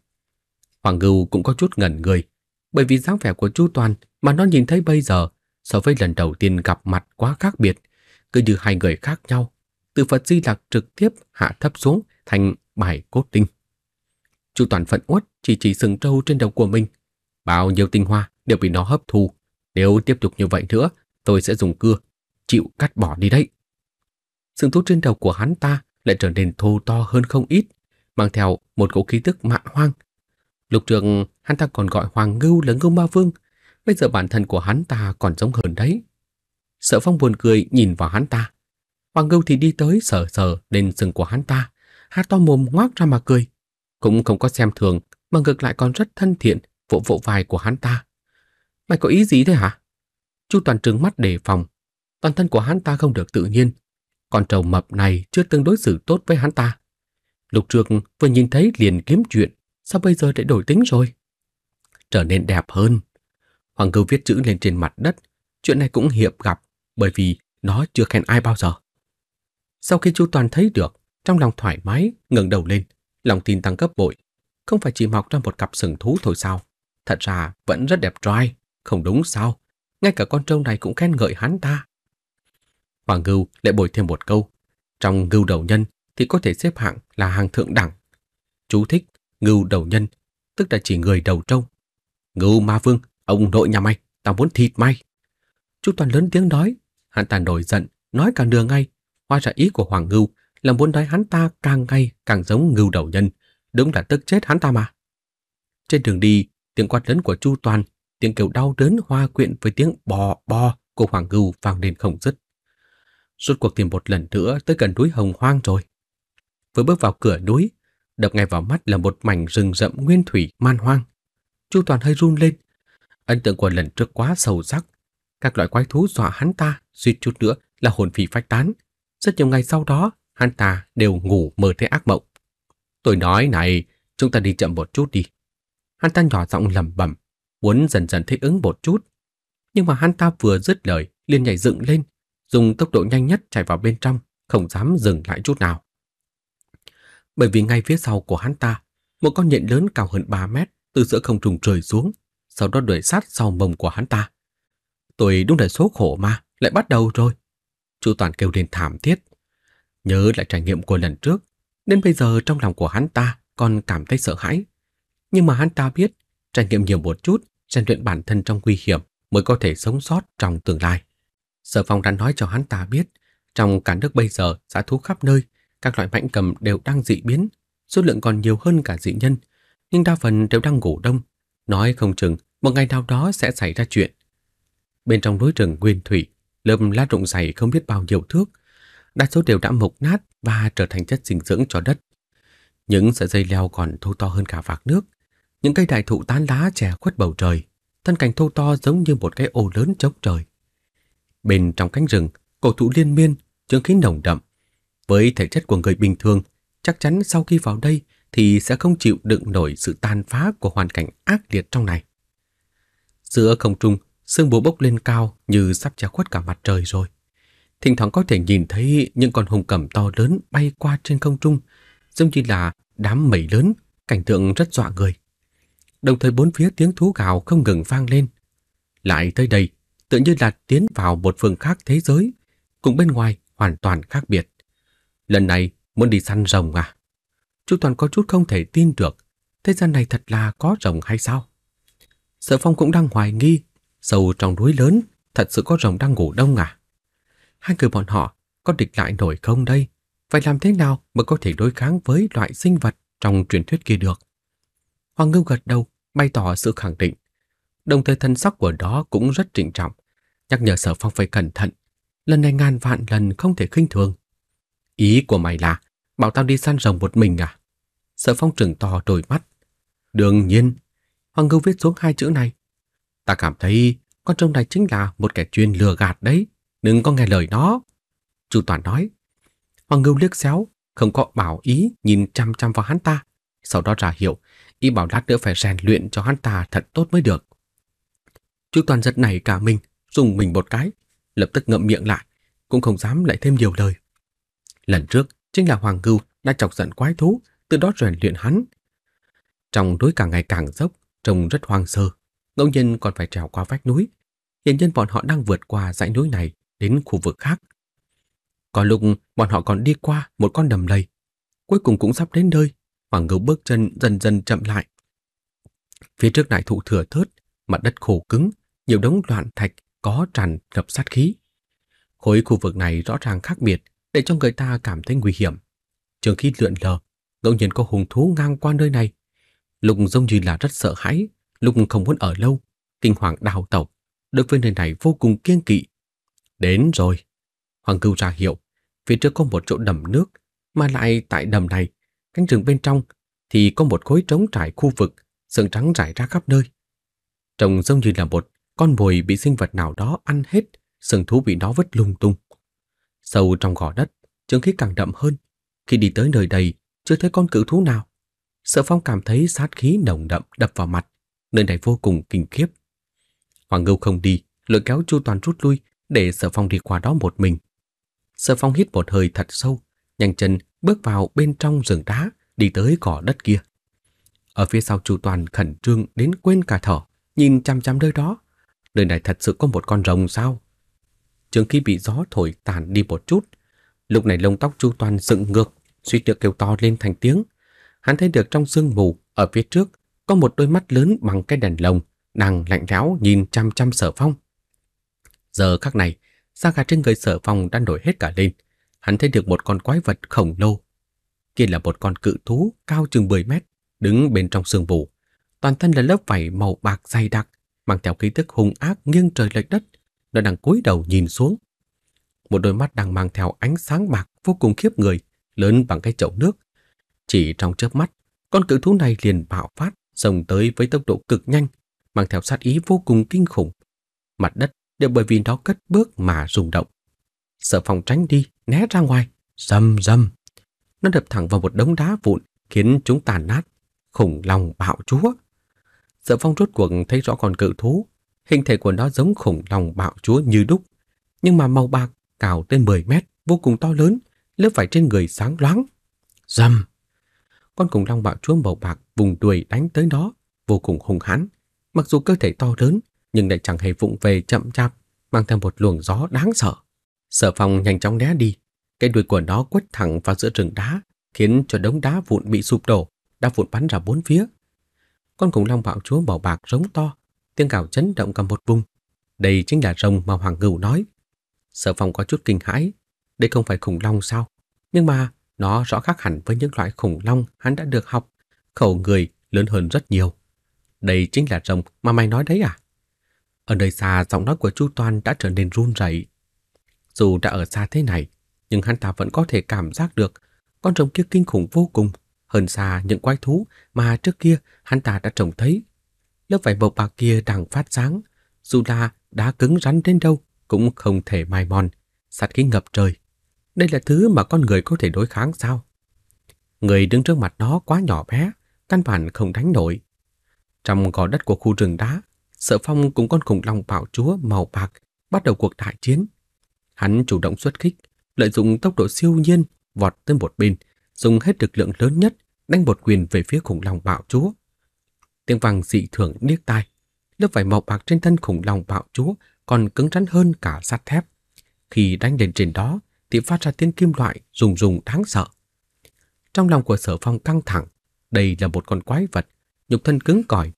Hoàng Ngưu cũng có chút ngẩn người, bởi vì dáng vẻ của chú Toàn mà nó nhìn thấy bây giờ so với lần đầu tiên gặp mặt quá khác biệt, cứ như hai người khác nhau, từ Phật Di Lặc trực tiếp hạ thấp xuống thành bài cốt tinh. Chú Toàn phận uất chỉ chỉ sừng trâu trên đầu của mình, bao nhiêu tinh hoa đều bị nó hấp thu, nếu tiếp tục như vậy nữa, tôi sẽ dùng cưa chịu cắt bỏ đi đấy. Sừng thú trên đầu của hắn ta lại trở nên thô to hơn không ít, mang theo một cỗ khí tức mạn hoang. Lục trường hắn ta còn gọi Hoàng Ngưu là Ngưu Ma Vương, bây giờ bản thân của hắn ta còn giống hơn đấy. Sở phong buồn cười nhìn vào hắn ta. Hoàng Ngưu thì đi tới sờ sờ lên sừng của hắn ta, hát to mồm ngoác ra mà cười. Cũng không có xem thường, mà ngược lại còn rất thân thiện, vỗ vỗ vai của hắn ta. Mày có ý gì thế hả? Chu Toàn trừng mắt đề phòng. Toàn thân của hắn ta không được tự nhiên, con trâu mập này chưa tương đối xử tốt với hắn ta. Lục trường vừa nhìn thấy liền kiếm chuyện, sao bây giờ lại đổi tính rồi? Trở nên đẹp hơn. Hoàng cư viết chữ lên trên mặt đất, chuyện này cũng hiệp gặp bởi vì nó chưa khen ai bao giờ. Sau khi Chu Toàn thấy được, trong lòng thoải mái, ngẩng đầu lên, lòng tin tăng gấp bội. Không phải chỉ mọc ra một cặp sừng thú thôi sao? Thật ra vẫn rất đẹp trai, không đúng sao? Ngay cả con trâu này cũng khen ngợi hắn ta. Hoàng Ngưu lại bồi thêm một câu. Trong ngưu đầu nhân thì có thể xếp hạng là hàng thượng đẳng. Chú thích ngưu đầu nhân, tức là chỉ người đầu trâu. Ngưu ma vương, ông nội nhà mày, tao muốn thịt mày. Chú Toàn lớn tiếng nói, hắn ta nổi giận, nói cả nửa ngay. Hoa ra ý của Hoàng Ngưu là muốn nói hắn ta càng ngay càng giống ngưu đầu nhân. Đúng là tức chết hắn ta mà. Trên đường đi, tiếng quát lớn của Chu Toàn, tiếng kêu đau đớn hoa quyện với tiếng bò bò của Hoàng Ngưu vang lên không dứt. Suốt cuộc thì một lần nữa tới gần núi Hồng Hoang rồi. Vừa bước vào cửa núi, đập ngay vào mắt là một mảnh rừng rậm nguyên thủy man hoang. Chu Toàn hơi run lên. Ấn tượng của lần trước quá sâu sắc. Các loại quái thú dọa hắn ta suýt chút nữa là hồn phi phách tán. Rất nhiều ngày sau đó, hắn ta đều ngủ mơ thấy ác mộng. Tôi nói này, chúng ta đi chậm một chút đi. Hắn ta nhỏ giọng lẩm bẩm, muốn dần dần thích ứng một chút. Nhưng mà hắn ta vừa dứt lời, liền nhảy dựng lên, dùng tốc độ nhanh nhất chạy vào bên trong, không dám dừng lại chút nào. Bởi vì ngay phía sau của hắn ta, một con nhện lớn cao hơn 3 mét từ giữa không trung trời xuống, sau đó đuổi sát sau mông của hắn ta. Tôi đúng là số khổ mà, lại bắt đầu rồi. Chu Toàn kêu lên thảm thiết. Nhớ lại trải nghiệm của lần trước, nên bây giờ trong lòng của hắn ta còn cảm thấy sợ hãi. Nhưng mà hắn ta biết, trải nghiệm nhiều một chút, rèn luyện bản thân trong nguy hiểm mới có thể sống sót trong tương lai. Sở Phong đã nói cho hắn ta biết, trong cả nước bây giờ giá thú khắp nơi, các loại mãnh cầm đều đang dị biến, số lượng còn nhiều hơn cả dị nhân, nhưng đa phần đều đang ngủ đông. Nói không chừng, một ngày nào đó sẽ xảy ra chuyện. Bên trong núi rừng Nguyên Thủy, lớp lá rụng dày không biết bao nhiêu thước, đa số đều đã mục nát và trở thành chất dinh dưỡng cho đất. Những sợi dây leo còn thô to hơn cả vạc nước, những cây đại thụ tán lá che khuất bầu trời, thân cảnh thô to giống như một cái ô lớn chống trời. Bên trong cánh rừng, cổ thụ liên miên, chứng khí nồng đậm. Với thể chất của người bình thường, chắc chắn sau khi vào đây thì sẽ không chịu đựng nổi sự tan phá của hoàn cảnh ác liệt trong này. Giữa không trung, sương mù bốc lên cao như sắp che khuất cả mặt trời rồi. Thỉnh thoảng có thể nhìn thấy những con hùng cẩm to lớn bay qua trên không trung, giống như là đám mây lớn, cảnh tượng rất dọa người. Đồng thời bốn phía tiếng thú gào không ngừng vang lên. Lại tới đây, tự như là tiến vào một phương khác thế giới, cùng bên ngoài hoàn toàn khác biệt. Lần này muốn đi săn rồng à? Chu Toàn có chút không thể tin được, thế gian này thật là có rồng hay sao? Sở Phong cũng đang hoài nghi, sâu trong núi lớn thật sự có rồng đang ngủ đông à? Hai người bọn họ có địch lại nổi không đây? Phải làm thế nào mới có thể đối kháng với loại sinh vật trong truyền thuyết kia được? Hoàng Ngưu gật đầu, bày tỏ sự khẳng định đồng thời thân sắc của đó cũng rất trịnh trọng, nhắc nhở Sở Phong phải cẩn thận, lần này ngàn vạn lần không thể khinh thường. Ý của mày là bảo tao đi săn rồng một mình à? Sở Phong trừng to đôi mắt. Đương nhiên, Hoàng Ngưu viết xuống hai chữ này. Ta cảm thấy con trông này chính là một kẻ chuyên lừa gạt đấy, đừng có nghe lời nó. Chu Toàn nói. Hoàng Ngưu liếc xéo, không có bảo ý nhìn chăm chăm vào hắn ta, sau đó ra hiệu, ý bảo lát nữa phải rèn luyện cho hắn ta thật tốt mới được chú Toàn giật nảy cả mình, dùng mình một cái, lập tức ngậm miệng lại, cũng không dám lại thêm nhiều lời. Lần trước, chính là Hoàng Cưu đã chọc giận quái thú, từ đó rèn luyện hắn. Trong núi càng ngày càng dốc, trông rất hoang sơ, ngẫu nhiên còn phải trèo qua vách núi. Hiện nhân bọn họ đang vượt qua dãy núi này đến khu vực khác. Có lúc bọn họ còn đi qua một con đầm lầy. Cuối cùng cũng sắp đến nơi, Hoàng Ngưu bước chân dần dần chậm lại. Phía trước đại thụ thừa thớt, mặt đất khô cứng, nhiều đống loạn thạch có tràn ngập sát khí. Khối khu vực này rõ ràng khác biệt, để cho người ta cảm thấy nguy hiểm. Trường khí lượn lờ, ngẫu nhiên có hùng thú ngang qua nơi này. Lục giống như là rất sợ hãi, Lục không muốn ở lâu, kinh hoàng đào tẩu, đối với nơi này vô cùng kiên kỵ. Đến rồi. Hoàng Cưu ra hiệu, phía trước có một chỗ đầm nước, mà lại tại đầm này, cánh rừng bên trong thì có một khối trống trải khu vực, sơn trắng rải ra khắp nơi trông giống như là một con mồi bị sinh vật nào đó ăn hết, sừng thú bị nó vứt lung tung. Sâu trong gò đất, chứng khí càng đậm hơn. Khi đi tới nơi đây, chưa thấy con cự thú nào. Sợ Phong cảm thấy sát khí nồng đậm đập vào mặt, nơi này vô cùng kinh khiếp. Hoàng Ngưu không đi, lôi kéo Chu Toàn rút lui để Sở Phong đi qua đó một mình. Sở Phong hít một hơi thật sâu, nhanh chân bước vào bên trong rừng đá, đi tới cỏ đất kia. Ở phía sau Chu Toàn khẩn trương đến quên cả thở, nhìn chằm chằm nơi đó. Nơi này thật sự có một con rồng sao? Trường khi bị gió thổi tàn đi một chút, lúc này lông tóc Chu Toàn dựng ngược, suy được kêu to lên thành tiếng. Hắn thấy được trong sương mù ở phía trước có một đôi mắt lớn bằng cái đèn lồng đang lạnh lẽo nhìn chăm chăm sở phong. Giờ khắc này, da gà trên người sở phong đã nổi hết cả lên. Hắn thấy được một con quái vật khổng lồ. Kia là một con cự thú cao chừng 10 mét, đứng bên trong sương mù toàn thân là lớp vảy màu bạc dày đặc, mang theo khí tức hung ác nghiêng trời lệch đất, nó đang cúi đầu nhìn xuống. Một đôi mắt đang mang theo ánh sáng bạc vô cùng khiếp người, lớn bằng cái chậu nước. Chỉ trong chớp mắt, con cự thú này liền bạo phát, xông tới với tốc độ cực nhanh, mang theo sát ý vô cùng kinh khủng. Mặt đất đều bởi vì nó cất bước mà rung động. Sợ phòng tránh đi, né ra ngoài, rầm rầm. Nó đập thẳng vào một đống đá vụn, khiến chúng tàn nát, khủng lòng bạo chúa. Sở Phong rốt cuộc thấy rõ con cự thú, hình thể của nó giống khủng long bạo chúa như đúc, nhưng mà màu bạc cao tới 10 mét, vô cùng to lớn, lớp vải trên người sáng loáng. Rầm! Con khủng long bạo chúa màu bạc vùng đuôi đánh tới nó, vô cùng hung hãn. Mặc dù cơ thể to lớn, nhưng lại chẳng hề vụng về chậm chạp, mang theo một luồng gió đáng sợ. Sở Phong nhanh chóng né đi, cái đuôi của nó quất thẳng vào giữa rừng đá, khiến cho đống đá vụn bị sụp đổ, đá vụn bắn ra bốn phía, con khủng long bạo chúa màu bạc rống to, tiếng gào chấn động cả một vùng. Đây chính là rồng mà Hoàng Ngưu nói. Sở phòng có chút kinh hãi, đây không phải khủng long sao? Nhưng mà nó rõ khác hẳn với những loại khủng long hắn đã được học, khẩu người lớn hơn rất nhiều. Đây chính là rồng mà mày nói đấy à? Ở nơi xa giọng nói của Chu Toàn đã trở nên run rẩy. Dù đã ở xa thế này, nhưng hắn ta vẫn có thể cảm giác được con rồng kia kinh khủng vô cùng, hơn xa những quái thú mà trước kia hắn ta đã trông thấy. Lớp vải màu bạc kia đang phát sáng, dù là đá cứng rắn đến đâu cũng không thể mai mòn, sát khí ngập trời. Đây là thứ mà con người có thể đối kháng sao? Người đứng trước mặt nó quá nhỏ bé, căn bản không đánh nổi. Trong gò đất của khu rừng đá, Sở Phong cùng con khủng long bạo chúa màu bạc bắt đầu cuộc đại chiến. Hắn chủ động xuất kích, lợi dụng tốc độ siêu nhiên vọt tới một bên, dùng hết lực lượng lớn nhất đánh một quyền về phía khủng long bạo chúa tiếng vang dị thường điếc tai. Lớp vải màu bạc trên thân khủng long bạo chúa còn cứng rắn hơn cả sắt thép. Khi đánh lên trên đó, thì phát ra tiếng kim loại rùng rùng đáng sợ. Trong lòng của sở phong căng thẳng, đây là một con quái vật, nhục thân cứng cỏi.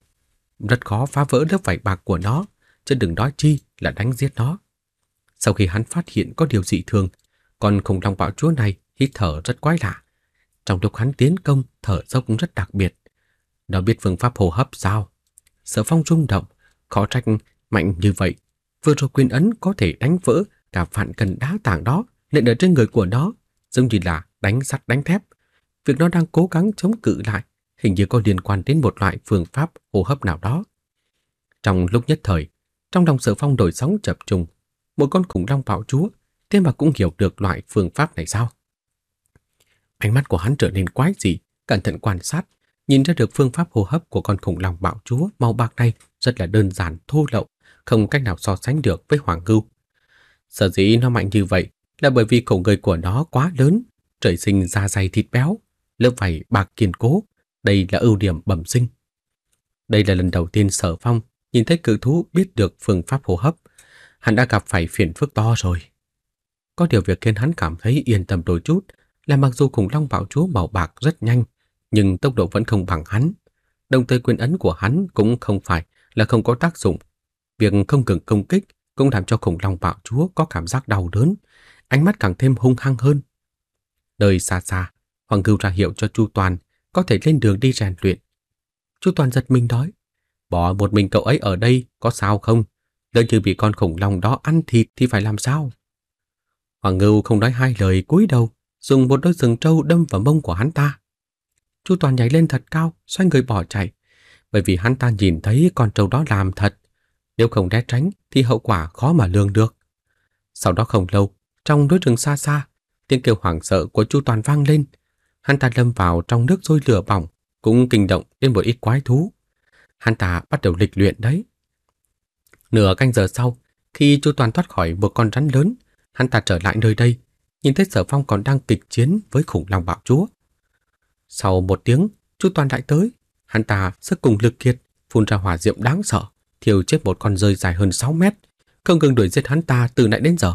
Rất khó phá vỡ lớp vải bạc của nó, chứ đừng nói chi là đánh giết nó. Sau khi hắn phát hiện có điều dị thường, con khủng long bạo chúa này hít thở rất quái lạ. Trong lúc hắn tiến công, thở dốc rất đặc biệt, nó biết phương pháp hô hấp sao? Sở phong rung động, khó trách mạnh như vậy. Vừa rồi quyền ấn có thể đánh vỡ cả vạn cần đá tảng đó nên ở trên người của nó, giống như là đánh sắt đánh thép. Việc nó đang cố gắng chống cự lại hình như có liên quan đến một loại phương pháp hô hấp nào đó. Trong lúc nhất thời, trong lòng sở phong đổi sóng chập trùng, một con khủng long bạo chúa, thế mà cũng hiểu được loại phương pháp này sao? Ánh mắt của hắn trở nên quái dị, cẩn thận quan sát Nhìn ra được phương pháp hô hấp của con khủng long bạo chúa màu bạc này rất là đơn giản, thô lậu, không cách nào so sánh được với hoàng ngưu. Sở dĩ nó mạnh như vậy là bởi vì khẩu người của nó quá lớn, trời sinh da dày thịt béo, lớp vảy bạc kiên cố, đây là ưu điểm bẩm sinh. Đây là lần đầu tiên Sở Phong nhìn thấy cự thú biết được phương pháp hô hấp, hắn đã gặp phải phiền phức to rồi. Có điều việc khiến hắn cảm thấy yên tâm đôi chút là mặc dù khủng long bạo chúa màu bạc rất nhanh nhưng tốc độ vẫn không bằng hắn. Đồng thời quyền ấn của hắn cũng không phải là không có tác dụng. Việc không ngừng công kích cũng làm cho khủng long bạo chúa có cảm giác đau đớn, ánh mắt càng thêm hung hăng hơn. Nơi xa xa, Hoàng Cừu ra hiệu cho Chu Toàn có thể lên đường đi rèn luyện. Chu Toàn giật mình nói, bỏ một mình cậu ấy ở đây có sao không? Lỡ như bị con khủng long đó ăn thịt thì phải làm sao? Hoàng Ngưu không nói hai lời cúi đầu, dùng một đôi sừng trâu đâm vào mông của hắn ta. Chu Toàn nhảy lên thật cao, xoay người bỏ chạy. Bởi vì hắn ta nhìn thấy con trâu đó làm thật. Nếu không né tránh thì hậu quả khó mà lường được. Sau đó không lâu, trong núi rừng xa xa, tiếng kêu hoảng sợ của Chu Toàn vang lên. Hắn ta lâm vào trong nước sôi lửa bỏng, cũng kinh động đến một ít quái thú. Hắn ta bắt đầu lịch luyện đấy. Nửa canh giờ sau, khi Chu Toàn thoát khỏi một con rắn lớn, hắn ta trở lại nơi đây, nhìn thấy Sở Phong còn đang kịch chiến với khủng long bạo chúa. Sau một tiếng, chú Toàn đại tới, hắn ta sức cùng lực kiệt, phun ra hỏa diệm đáng sợ, thiêu chết một con rơi dài hơn 6 mét, không ngừng đuổi giết hắn ta từ nãy đến giờ.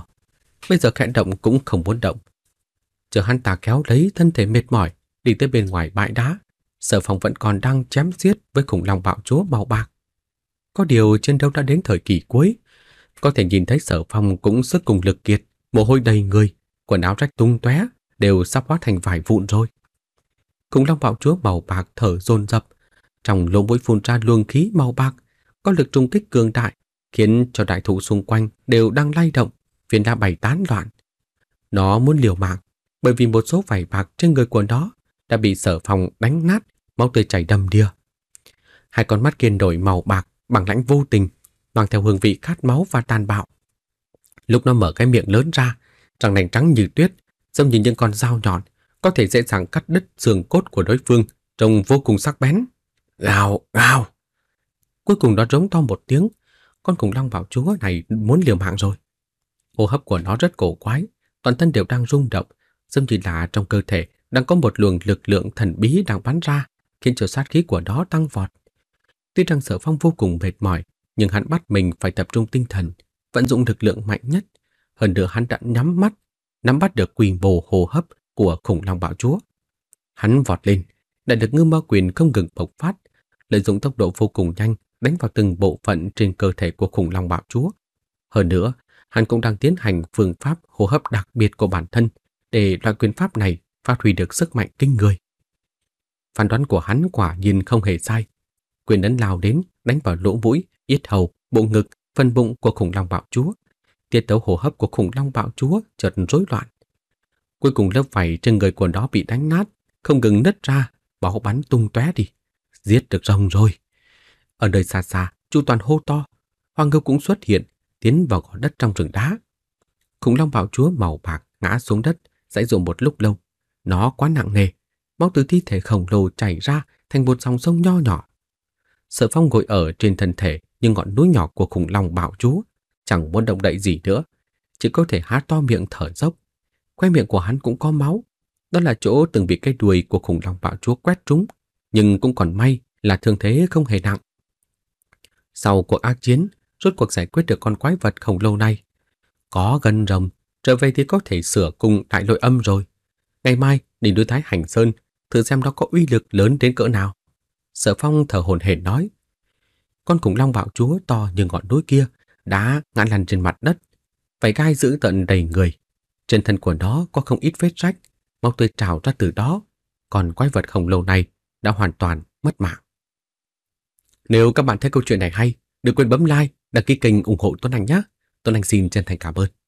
Bây giờ khẽ động cũng không muốn động. Chờ hắn ta kéo lấy thân thể mệt mỏi, đi tới bên ngoài bãi đá, sở phòng vẫn còn đang chém giết với khủng long bạo chúa màu bạc. Có điều trên đâu đã đến thời kỳ cuối, có thể nhìn thấy sở phong cũng sức cùng lực kiệt, mồ hôi đầy người, quần áo rách tung tóe đều sắp hóa thành vải vụn rồi cùng long bạo chúa màu bạc thở dồn dập, trong lỗ mũi phun ra luồng khí màu bạc, có lực trung kích cường đại, khiến cho đại thụ xung quanh đều đang lay động, viên đã bày tán loạn. Nó muốn liều mạng, bởi vì một số vảy bạc trên người của nó đã bị sở phòng đánh nát, máu tươi chảy đầm đìa. Hai con mắt kia đổi màu bạc bằng lãnh vô tình, mang theo hương vị khát máu và tàn bạo. Lúc nó mở cái miệng lớn ra, răng nành trắng như tuyết, giống như những con dao nhọn, có thể dễ dàng cắt đứt xương cốt của đối phương, trông vô cùng sắc bén. Gào, gào. Cuối cùng nó rống to một tiếng, con khủng long bảo chúa này muốn liều mạng rồi. Hô hấp của nó rất cổ quái, toàn thân đều đang rung động, dâm chỉ là trong cơ thể đang có một luồng lực lượng thần bí đang bắn ra, khiến cho sát khí của nó tăng vọt. Tuy rằng sở phong vô cùng mệt mỏi, nhưng hắn bắt mình phải tập trung tinh thần, vận dụng lực lượng mạnh nhất. Hơn nữa hắn đã nhắm mắt, nắm bắt được quyền mô hô hấp của khủng long bạo chúa. Hắn vọt lên, đại lực ngư ma quyền không ngừng bộc phát, lợi dụng tốc độ vô cùng nhanh đánh vào từng bộ phận trên cơ thể của khủng long bạo chúa. Hơn nữa, hắn cũng đang tiến hành phương pháp hô hấp đặc biệt của bản thân để loại quyền pháp này phát huy được sức mạnh kinh người. Phán đoán của hắn quả nhiên không hề sai. Quyền ấn lao đến, đánh vào lỗ mũi, yết hầu, bộ ngực, phần bụng của khủng long bạo chúa. Tiết tấu hô hấp của khủng long bạo chúa chợt rối loạn, Cuối cùng lớp vảy trên người của nó bị đánh nát, không ngừng nứt ra, máu bắn tung tóe đi. Giết được rồng rồi. Ở nơi xa xa, chu toàn hô to. Hoàng ngưu cũng xuất hiện, tiến vào gò đất trong rừng đá. Khủng long bạo chúa màu bạc ngã xuống đất, dãy dụa một lúc lâu. Nó quá nặng nề, máu từ thi thể khổng lồ chảy ra thành một dòng sông nho nhỏ. sợ phong ngồi ở trên thân thể như ngọn núi nhỏ của khủng long bạo chúa, chẳng muốn động đậy gì nữa, chỉ có thể há to miệng thở dốc Khoe miệng của hắn cũng có máu. Đó là chỗ từng bị cái đuôi của khủng long bạo chúa quét trúng. Nhưng cũng còn may là thương thế không hề nặng. Sau cuộc ác chiến, rốt cuộc giải quyết được con quái vật khổng lồ này. Có gân rồng, trở về thì có thể sửa cùng đại lội âm rồi. Ngày mai, đến đối thái hành sơn, thử xem nó có uy lực lớn đến cỡ nào. Sở phong thở hồn hển nói. Con khủng long bạo chúa to như ngọn núi kia, đã ngã lăn trên mặt đất. vậy gai giữ tận đầy người, trên thân của nó có không ít vết rách, máu tươi trào ra từ đó, còn quái vật khổng lồ này đã hoàn toàn mất mạng. Nếu các bạn thấy câu chuyện này hay, đừng quên bấm like, đăng ký kênh ủng hộ Tuấn Anh nhé. Tuấn Anh xin chân thành cảm ơn.